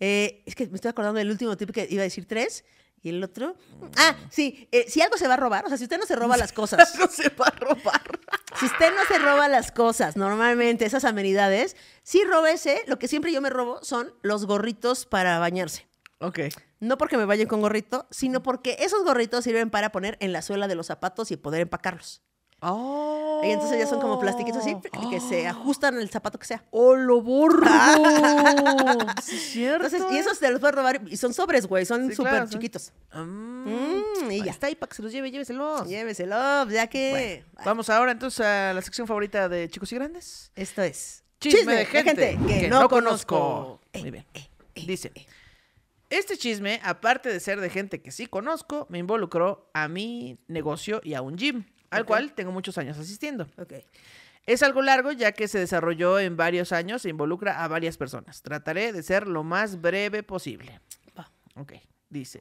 Eh, es que me estoy acordando del último tip que iba a decir tres, ¿Y el otro? Ah, sí, eh, si algo se va a robar, o sea, si usted no se roba las cosas. no se va a robar. si usted no se roba las cosas, normalmente esas amenidades, Si ese, lo que siempre yo me robo son los gorritos para bañarse. Ok. No porque me vaya con gorrito, sino porque esos gorritos sirven para poner en la suela de los zapatos y poder empacarlos. Oh. Y entonces ya son como plastiquitos así, que se ah. ajustan el zapato que sea. ¡Oh, lo borro! cierto. y ¿eh? esos se los puedo robar y son sobres, güey, son súper chiquitos. Ah. Mm, y ya. Está ahí para que se los lleve, lléveselos. Lléveselos, ya que. vamos ahora entonces a la sección favorita de Chicos y Grandes. Esto es. Chisme, de gente, que, no, conozco. Eh, eh, Dice. Este chisme, aparte de ser de gente que sí conozco, me involucró a mi negocio y a un gym al cual tengo muchos años asistiendo. Es algo largo ya que se desarrolló en varios años e involucra a varias personas. Trataré de ser lo más breve posible. ok, dice.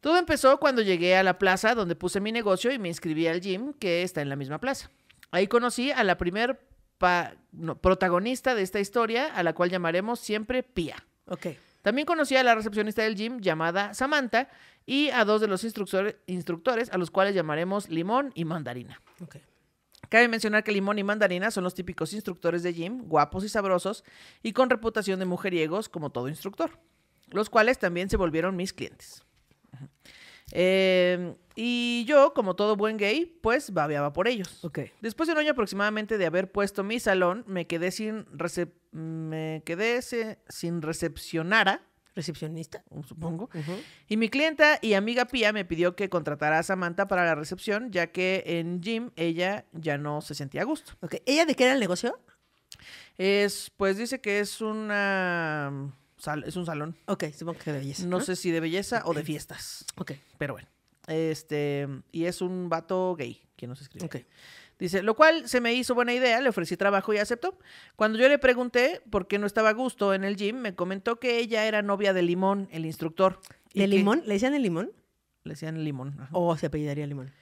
Todo empezó cuando llegué a la plaza donde puse mi negocio y me inscribí al gym que está en la misma plaza. Ahí conocí a la primer protagonista de esta historia, a la cual llamaremos siempre Pía. Ok. También conocí a la recepcionista del gym llamada Samantha y a dos de los instructores a los cuales llamaremos Limón y Mandarina. Cabe mencionar que Limón y Mandarina son los típicos instructores de gym, guapos y sabrosos, y con reputación de mujeriegos como todo instructor, los cuales también se volvieron mis clientes. Em, y yo, como todo buen gay, pues babeaba por ellos. Ok. Después de un año aproximadamente de haber puesto mi salón, me quedé sin me quedé sin recepcionara. Recepcionista, mm, supongo. Y mi clienta y amiga Pía me pidió que contratara a Samantha para la recepción, ya que en gym ella ya no se sentía a gusto. Okay. ¿Ella de qué era el negocio? Es, pues dice que es una mm, es un salón. Ok, supongo que de belleza. No, sé si de belleza o de fiestas. Ok. Pero bueno. Este, y es un vato gay quien nos escribe. Dice, lo cual se me hizo buena idea, le ofrecí trabajo y aceptó. Cuando yo le pregunté por qué no estaba a gusto en el gym, me comentó que ella era novia de Limón, el instructor. ¿De Limón? ¿Le decían el Limón? Le decían Limón. O se apellidaría Limón.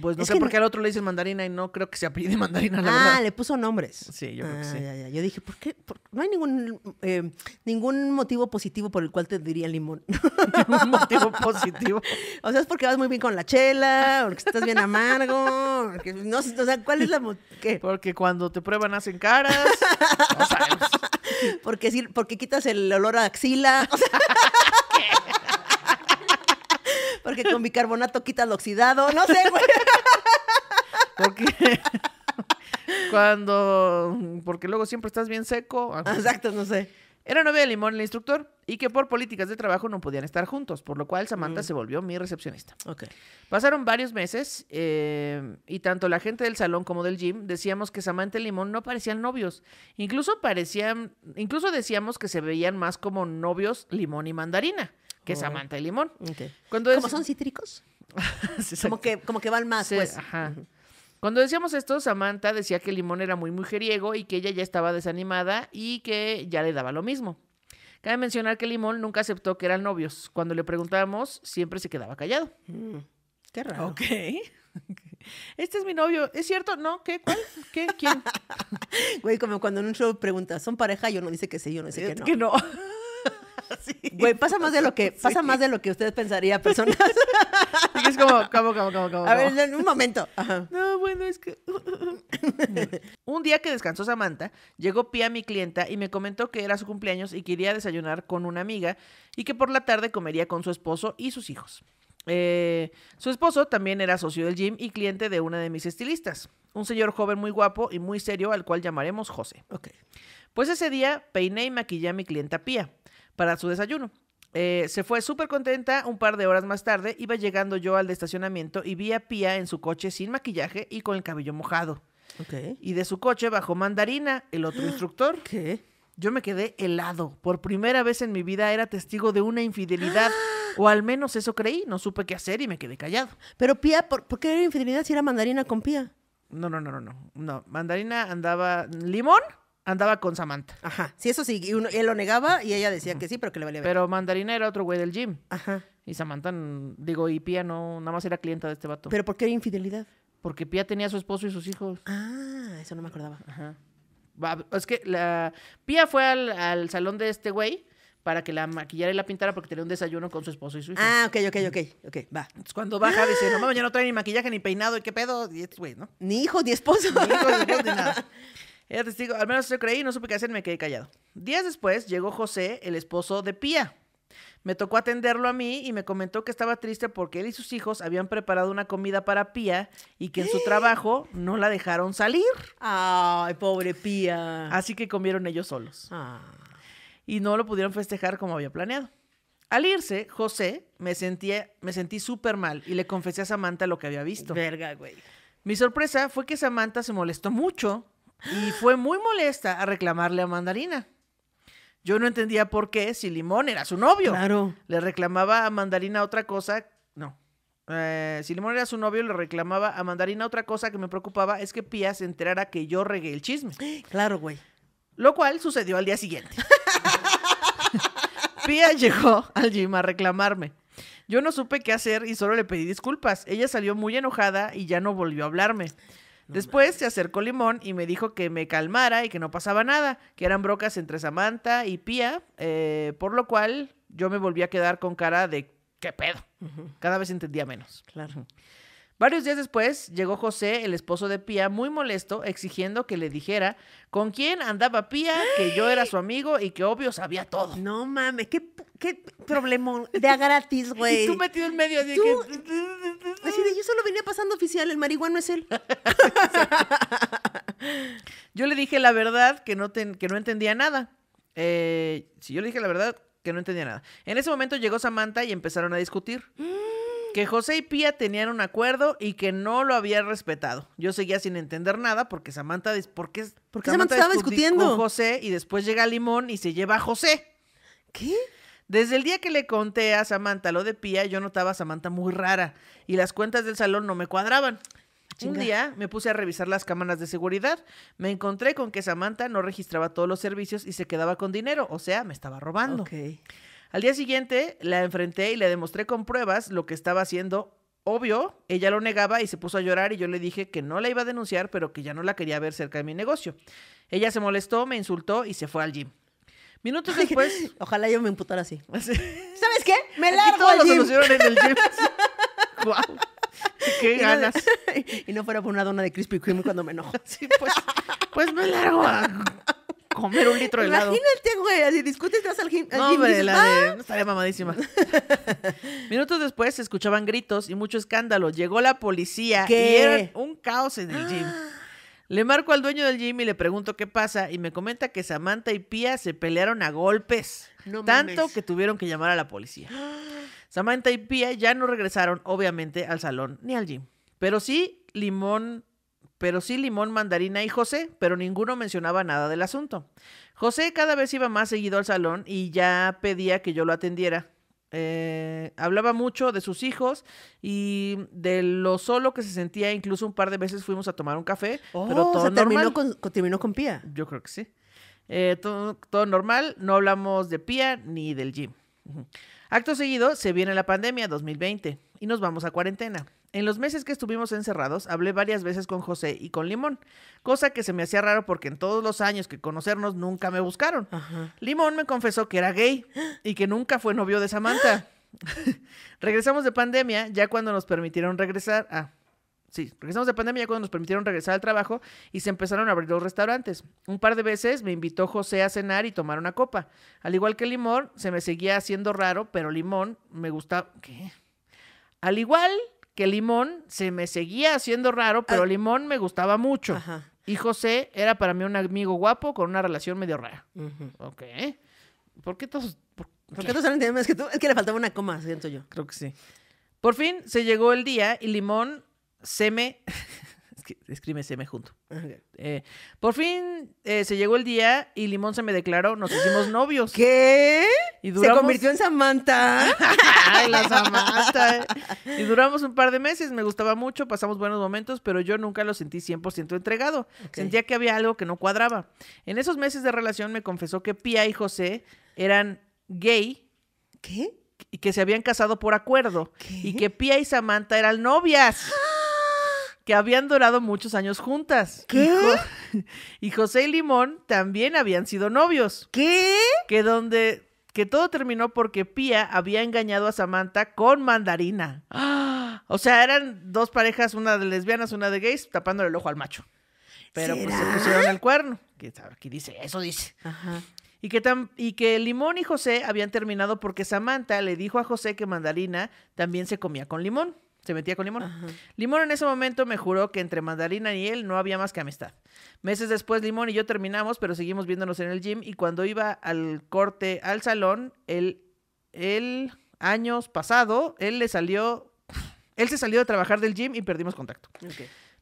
Pues no sé por qué al otro le dicen mandarina y no creo que se apellide mandarina, ah, le puso nombres. Sí, yo creo que ah, sí. Yo dije, ¿por qué? No hay ningún, eh, ningún motivo positivo por el cual te diría limón. Ningún motivo positivo. o sea, es porque vas muy bien con la chela, O porque estás bien amargo, porque no o sea, ¿cuál es la... ¿Qué? Porque cuando te prueban hacen caras. porque, porque quitas el olor a axila. Porque con bicarbonato quita lo oxidado. No sé, güey. Porque cuando. Porque luego siempre estás bien seco. Ah, pues. Exacto, no sé. Era novia de Limón, el instructor, y que por políticas de trabajo no podían estar juntos, por lo cual Samantha mm. se volvió mi recepcionista. Okay. Pasaron varios meses eh, y tanto la gente del salón como del gym decíamos que Samantha y Limón no parecían novios. Incluso parecían, incluso decíamos que se veían más como novios Limón y Mandarina que Samantha y limón. Cuando ¿Cómo son cítricos? como, que, como que van más, pues. Ajá. Cuando decíamos esto, Samantha decía que Limón era muy mujeriego y que ella ya estaba desanimada y que ya le daba lo mismo. Cabe mencionar que Limón nunca aceptó que eran novios. Cuando le preguntábamos, siempre se quedaba callado. Mm, qué raro. Ok. Este es mi novio. ¿Es cierto? ¿No? ¿Qué? ¿Cuál? ¿Qué? ¿Quién? Güey, como cuando en un show pregunta, ¿son pareja? Yo no dice que sé, yo no dice eh, que no. Que no. Güey, pasa más de lo que, pasa más de lo que usted pensaría, personas. es como, como, como, A ver, un momento. No, bueno, es que. un día que descansó Samantha, llegó Pia, mi clienta, y me comentó que era su cumpleaños y quería desayunar con una amiga y que por la tarde comería con su esposo y sus hijos. Eh, su esposo también era socio del gym y cliente de una de mis estilistas, un señor joven muy guapo y muy serio al cual llamaremos José. ok Pues ese día peiné y maquillé a mi clienta Pía para su desayuno. Eh, se fue súper contenta. Un par de horas más tarde iba llegando yo al estacionamiento y vi a Pía en su coche sin maquillaje y con el cabello mojado. Y de su coche bajó Mandarina, el otro instructor. ¿Qué? Yo me quedé helado. Por primera vez en mi vida era testigo de una infidelidad. O al menos eso creí. No supe qué hacer y me quedé callado. Pero Pía, ¿por, qué era infidelidad si era Mandarina con Pía? No, no, no, no, no. No, Mandarina andaba... ¿Limón? andaba con Samantha. Ajá. Sí, eso sí, él lo negaba y ella decía que sí, pero que le valía ver. Pero Mandarina era otro güey del gym. Ajá. Y Samantha, digo, y Pía no, nada más era clienta de este vato. Pero ¿por qué era infidelidad? Porque Pía tenía a su esposo y sus hijos. Ah, eso no me acordaba. Ajá. Es que la Pía fue al, salón de este güey para que la maquillara y la pintara porque tenía un desayuno con su esposo y su hijo. Ah, ok, ok, ok, ok, va. Entonces, cuando baja, dice, no mames, ya no trae ni maquillaje ni peinado, ¿y qué pedo? Y este güey, ¿no? Ni hijo ni esposo. Ni ni esposo, ni nada. Era testigo, al menos yo creí, no supe qué hacer, me quedé callado. Días después llegó José, el esposo de Pía. Me tocó atenderlo a mí y me comentó que estaba triste porque él y sus hijos habían preparado una comida para Pía y que en su trabajo no la dejaron salir. Ay, pobre Pía. Así que comieron ellos solos. Ah. Y no lo pudieron festejar como había planeado. Al irse, José, me, sentía, me sentí súper mal y le confesé a Samantha lo que había visto. Verga, güey. Mi sorpresa fue que Samantha se molestó mucho y fue muy molesta a reclamarle a Mandarina. Yo no entendía por qué, si Limón era su novio. Claro. Le reclamaba a Mandarina otra cosa. No. Eh, si Limón era su novio, le reclamaba a Mandarina otra cosa que me preocupaba es que Pía se enterara que yo regué el chisme. Claro, güey. Lo cual sucedió al día siguiente. Pía llegó al gym a reclamarme. Yo no supe qué hacer y solo le pedí disculpas. Ella salió muy enojada y ya no volvió a hablarme. Después se acercó Limón y me dijo que me calmara y que no pasaba nada, que eran brocas entre Samantha y Pía, eh, por lo cual yo me volví a quedar con cara de qué pedo. Cada vez entendía menos. Claro. Varios días después llegó José, el esposo de Pía, muy molesto, exigiendo que le dijera con quién andaba Pía, que yo era su amigo y que obvio sabía todo. No mames, qué, qué problemón de gratis, güey. Y tú metido en medio que yo solo venía pasando oficial, el marihuano es él. yo le dije la verdad que no, que no entendía nada. Eh, si yo le dije la verdad que no entendía nada. En ese momento llegó Samantha y empezaron a discutir. Mm. Que José y Pía tenían un acuerdo y que no lo había respetado. Yo seguía sin entender nada porque Samantha... ¿Por qué, porque Samantha, estaba discutiendo? Con José y después llega Limón y se lleva a José. ¿Qué? Desde el día que le conté a Samantha lo de Pía, yo notaba a Samantha muy rara y las cuentas del salón no me cuadraban. Un día me puse a revisar las cámaras de seguridad. Me encontré con que Samantha no registraba todos los servicios y se quedaba con dinero, o sea, me estaba robando. Al día siguiente la enfrenté y le demostré con pruebas lo que estaba haciendo. Obvio, ella lo negaba y se puso a llorar y yo le dije que no la iba a denunciar, pero que ya no la quería ver cerca de mi negocio. Ella se molestó, me insultó y se fue al gym. Minutos después. Ojalá yo me imputara así. ¿Sabes qué? Me largo. Aquí todos lo solucionaron en el gym. ¡Qué ganas! y no fuera por una dona de Krispy Kreme cuando me enojo. pues, pues me largo a comer un litro de helado. Imagínate, güey, así discutes, vas al gym. no, la de, no ah". estaría mamadísima. Minutos después se escuchaban gritos y mucho escándalo. Llegó la policía y era un caos en el gym. Ah. Le marco al dueño del gym y le pregunto qué pasa y me comenta que Samantha y Pia se pelearon a golpes, tanto que tuvieron que llamar a la policía. Samantha y Pia ya no regresaron, obviamente, al salón ni al gym. Pero sí, Limón, pero sí Limón, Mandarina y José, pero ninguno mencionaba nada del asunto. José cada vez iba más seguido al salón y ya pedía que yo lo atendiera. Eh, hablaba mucho de sus hijos y de lo solo que se sentía. Incluso un par de veces fuimos a tomar un café. pero oh, todo normal. Terminó, con, Pía. Yo creo que sí. Eh, todo, normal, no hablamos de Pía ni del gym. Acto seguido, se viene la pandemia 2020 y nos vamos a cuarentena. En los meses que estuvimos encerrados, hablé varias veces con José y con Limón, cosa que se me hacía raro porque en todos los años que conocernos nunca me buscaron. Limón me confesó que era gay y que nunca fue novio de Samantha. regresamos de pandemia ya cuando nos permitieron regresar a... sí, regresamos de pandemia ya cuando nos permitieron regresar al trabajo y se empezaron a abrir los restaurantes. Un par de veces me invitó José a cenar y tomar una copa. Al igual que Limón, se me seguía haciendo raro, pero Limón me gustaba... ¿Qué? Al igual que Limón se me seguía haciendo raro, ah. pero Limón me gustaba mucho. Y José era para mí un amigo guapo con una relación medio rara. Ok. ¿Por qué todos...? Por, qué todos Es es que le faltaba una coma, siento yo. Creo que sí. Por fin se llegó el día y Limón se me escribe me junto. Eh, por fin eh, se llegó el día y Limón se me declaró, nos hicimos novios. ¿Qué? Y Se convirtió en Samantha. Ay, la Samantha. y duramos un par de meses, me gustaba mucho, pasamos buenos momentos, pero yo nunca lo sentí 100% entregado. Sentía que había algo que no cuadraba. En esos meses de relación me confesó que Pia y José eran gay. ¿Qué? Y que se habían casado por acuerdo. Y que Pia y Samantha eran novias. que habían durado muchos años juntas. ¿Qué? Y, José y Limón también habían sido novios. ¿Qué? Que donde que todo terminó porque Pía había engañado a Samantha con mandarina. O sea, eran dos parejas, una de lesbianas, una de gays, tapándole el ojo al macho. Pero pues se pusieron el cuerno. Aquí dice, eso dice. Ajá. Y que, y que Limón y José habían terminado porque Samantha le dijo a José que Mandarina también se comía con Limón. Se metía con Limón. Limón en ese momento me juró que entre Mandarina y él no había más que amistad. Meses después Limón y yo terminamos, pero seguimos viéndonos en el gym y cuando iba al corte al salón, él, él años pasado, él le salió, él se salió de trabajar del gym y perdimos contacto.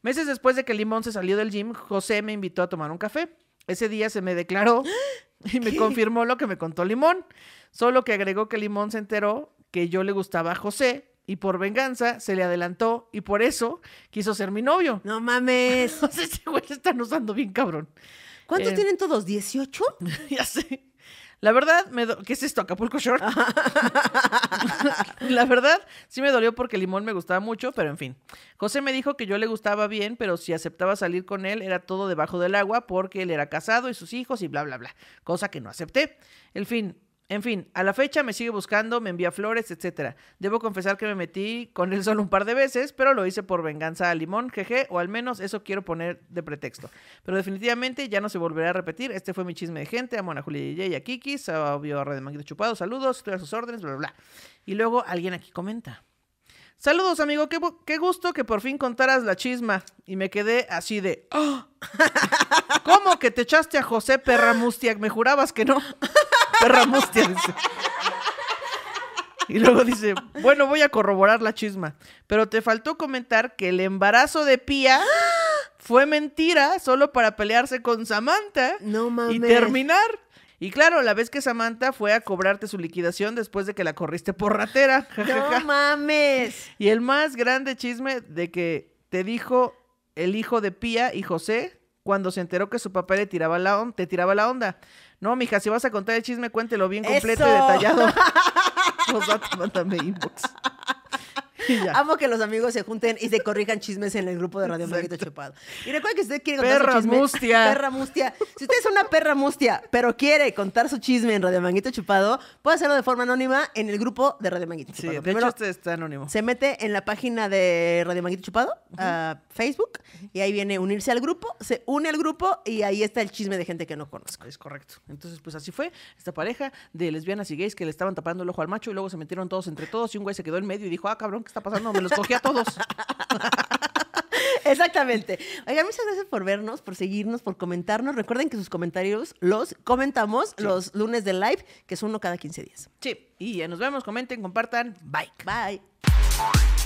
Meses después de que Limón se salió del gym, José me invitó a tomar un café. Ese día se me declaró y me confirmó lo que me contó Limón, solo que agregó que Limón se enteró que yo le gustaba a José y por venganza se le adelantó y por eso quiso ser mi novio. No mames. Entonces, este güey están usando bien cabrón. ¿Cuántos eh, tienen todos? ¿18? ya sé. La verdad, ¿qué es esto? ¿Acapulco Short? la verdad, sí me dolió porque Limón me gustaba mucho, pero en fin. José me dijo que yo le gustaba bien, pero si aceptaba salir con él era todo debajo del agua porque él era casado y sus hijos y bla, bla, bla. Cosa que no acepté. En fin, en fin, a la fecha me sigue buscando, me envía flores, etcétera. Debo confesar que me metí con él solo un par de veces, pero lo hice por venganza a Limón, jeje, o al menos eso quiero poner de pretexto. Pero definitivamente ya no se volverá a repetir. Este fue mi chisme de gente. Amo a Julia y a Kiki, Sabio a Red Manguito Chupado, saludos, estoy a sus órdenes, bla, bla, Y luego alguien aquí comenta. Saludos, amigo, qué, gusto que por fin contaras la chisma. Y me quedé así de... Oh". ¿Cómo que te echaste a José Perra Mustiak? Me jurabas que no. perra mustia. Y luego dice, bueno, voy a corroborar la chisma, pero te faltó comentar que el embarazo de Pía fue mentira solo para pelearse con Samantha no mames. y terminar. Y claro, la vez que Samantha fue a cobrarte su liquidación después de que la corriste por ratera. No mames. Y el más grande chisme de que te dijo el hijo de Pía y José cuando se enteró que su papá le tiraba la te tiraba la onda. No, mija, si vas a contar el chisme, cuéntelo bien completo y detallado. mándame inbox. Amo que los amigos se junten y se corrijan chismes en el grupo de Radio Manguito Chupado. Y recuerden que si usted quiere contar su chisme. Mustia. Perra mustia. Si usted es una perra mustia, pero quiere contar su chisme en Radio Manguito Chupado, puede hacerlo de forma anónima en el grupo de Radio Manguito Chupado. Sí, de hecho este está anónimo. Se mete en la página de Radio Manguito Chupado, ah, Facebook, y ahí viene unirse al grupo, se une al grupo y ahí está el chisme de gente que no conozco. Es correcto. Entonces, pues así fue esta pareja de lesbianas y gays que le estaban tapando el ojo al macho y luego se metieron todos entre todos y un güey se quedó en medio y dijo, ah, cabrón, está pasando, me los cogí a todos. Exactamente. Oigan, muchas gracias por vernos, por seguirnos, por comentarnos. Recuerden que sus comentarios los comentamos los lunes de live, que es uno cada 15 días. Sí, y ya nos vemos, comenten, compartan. Bye. Bye.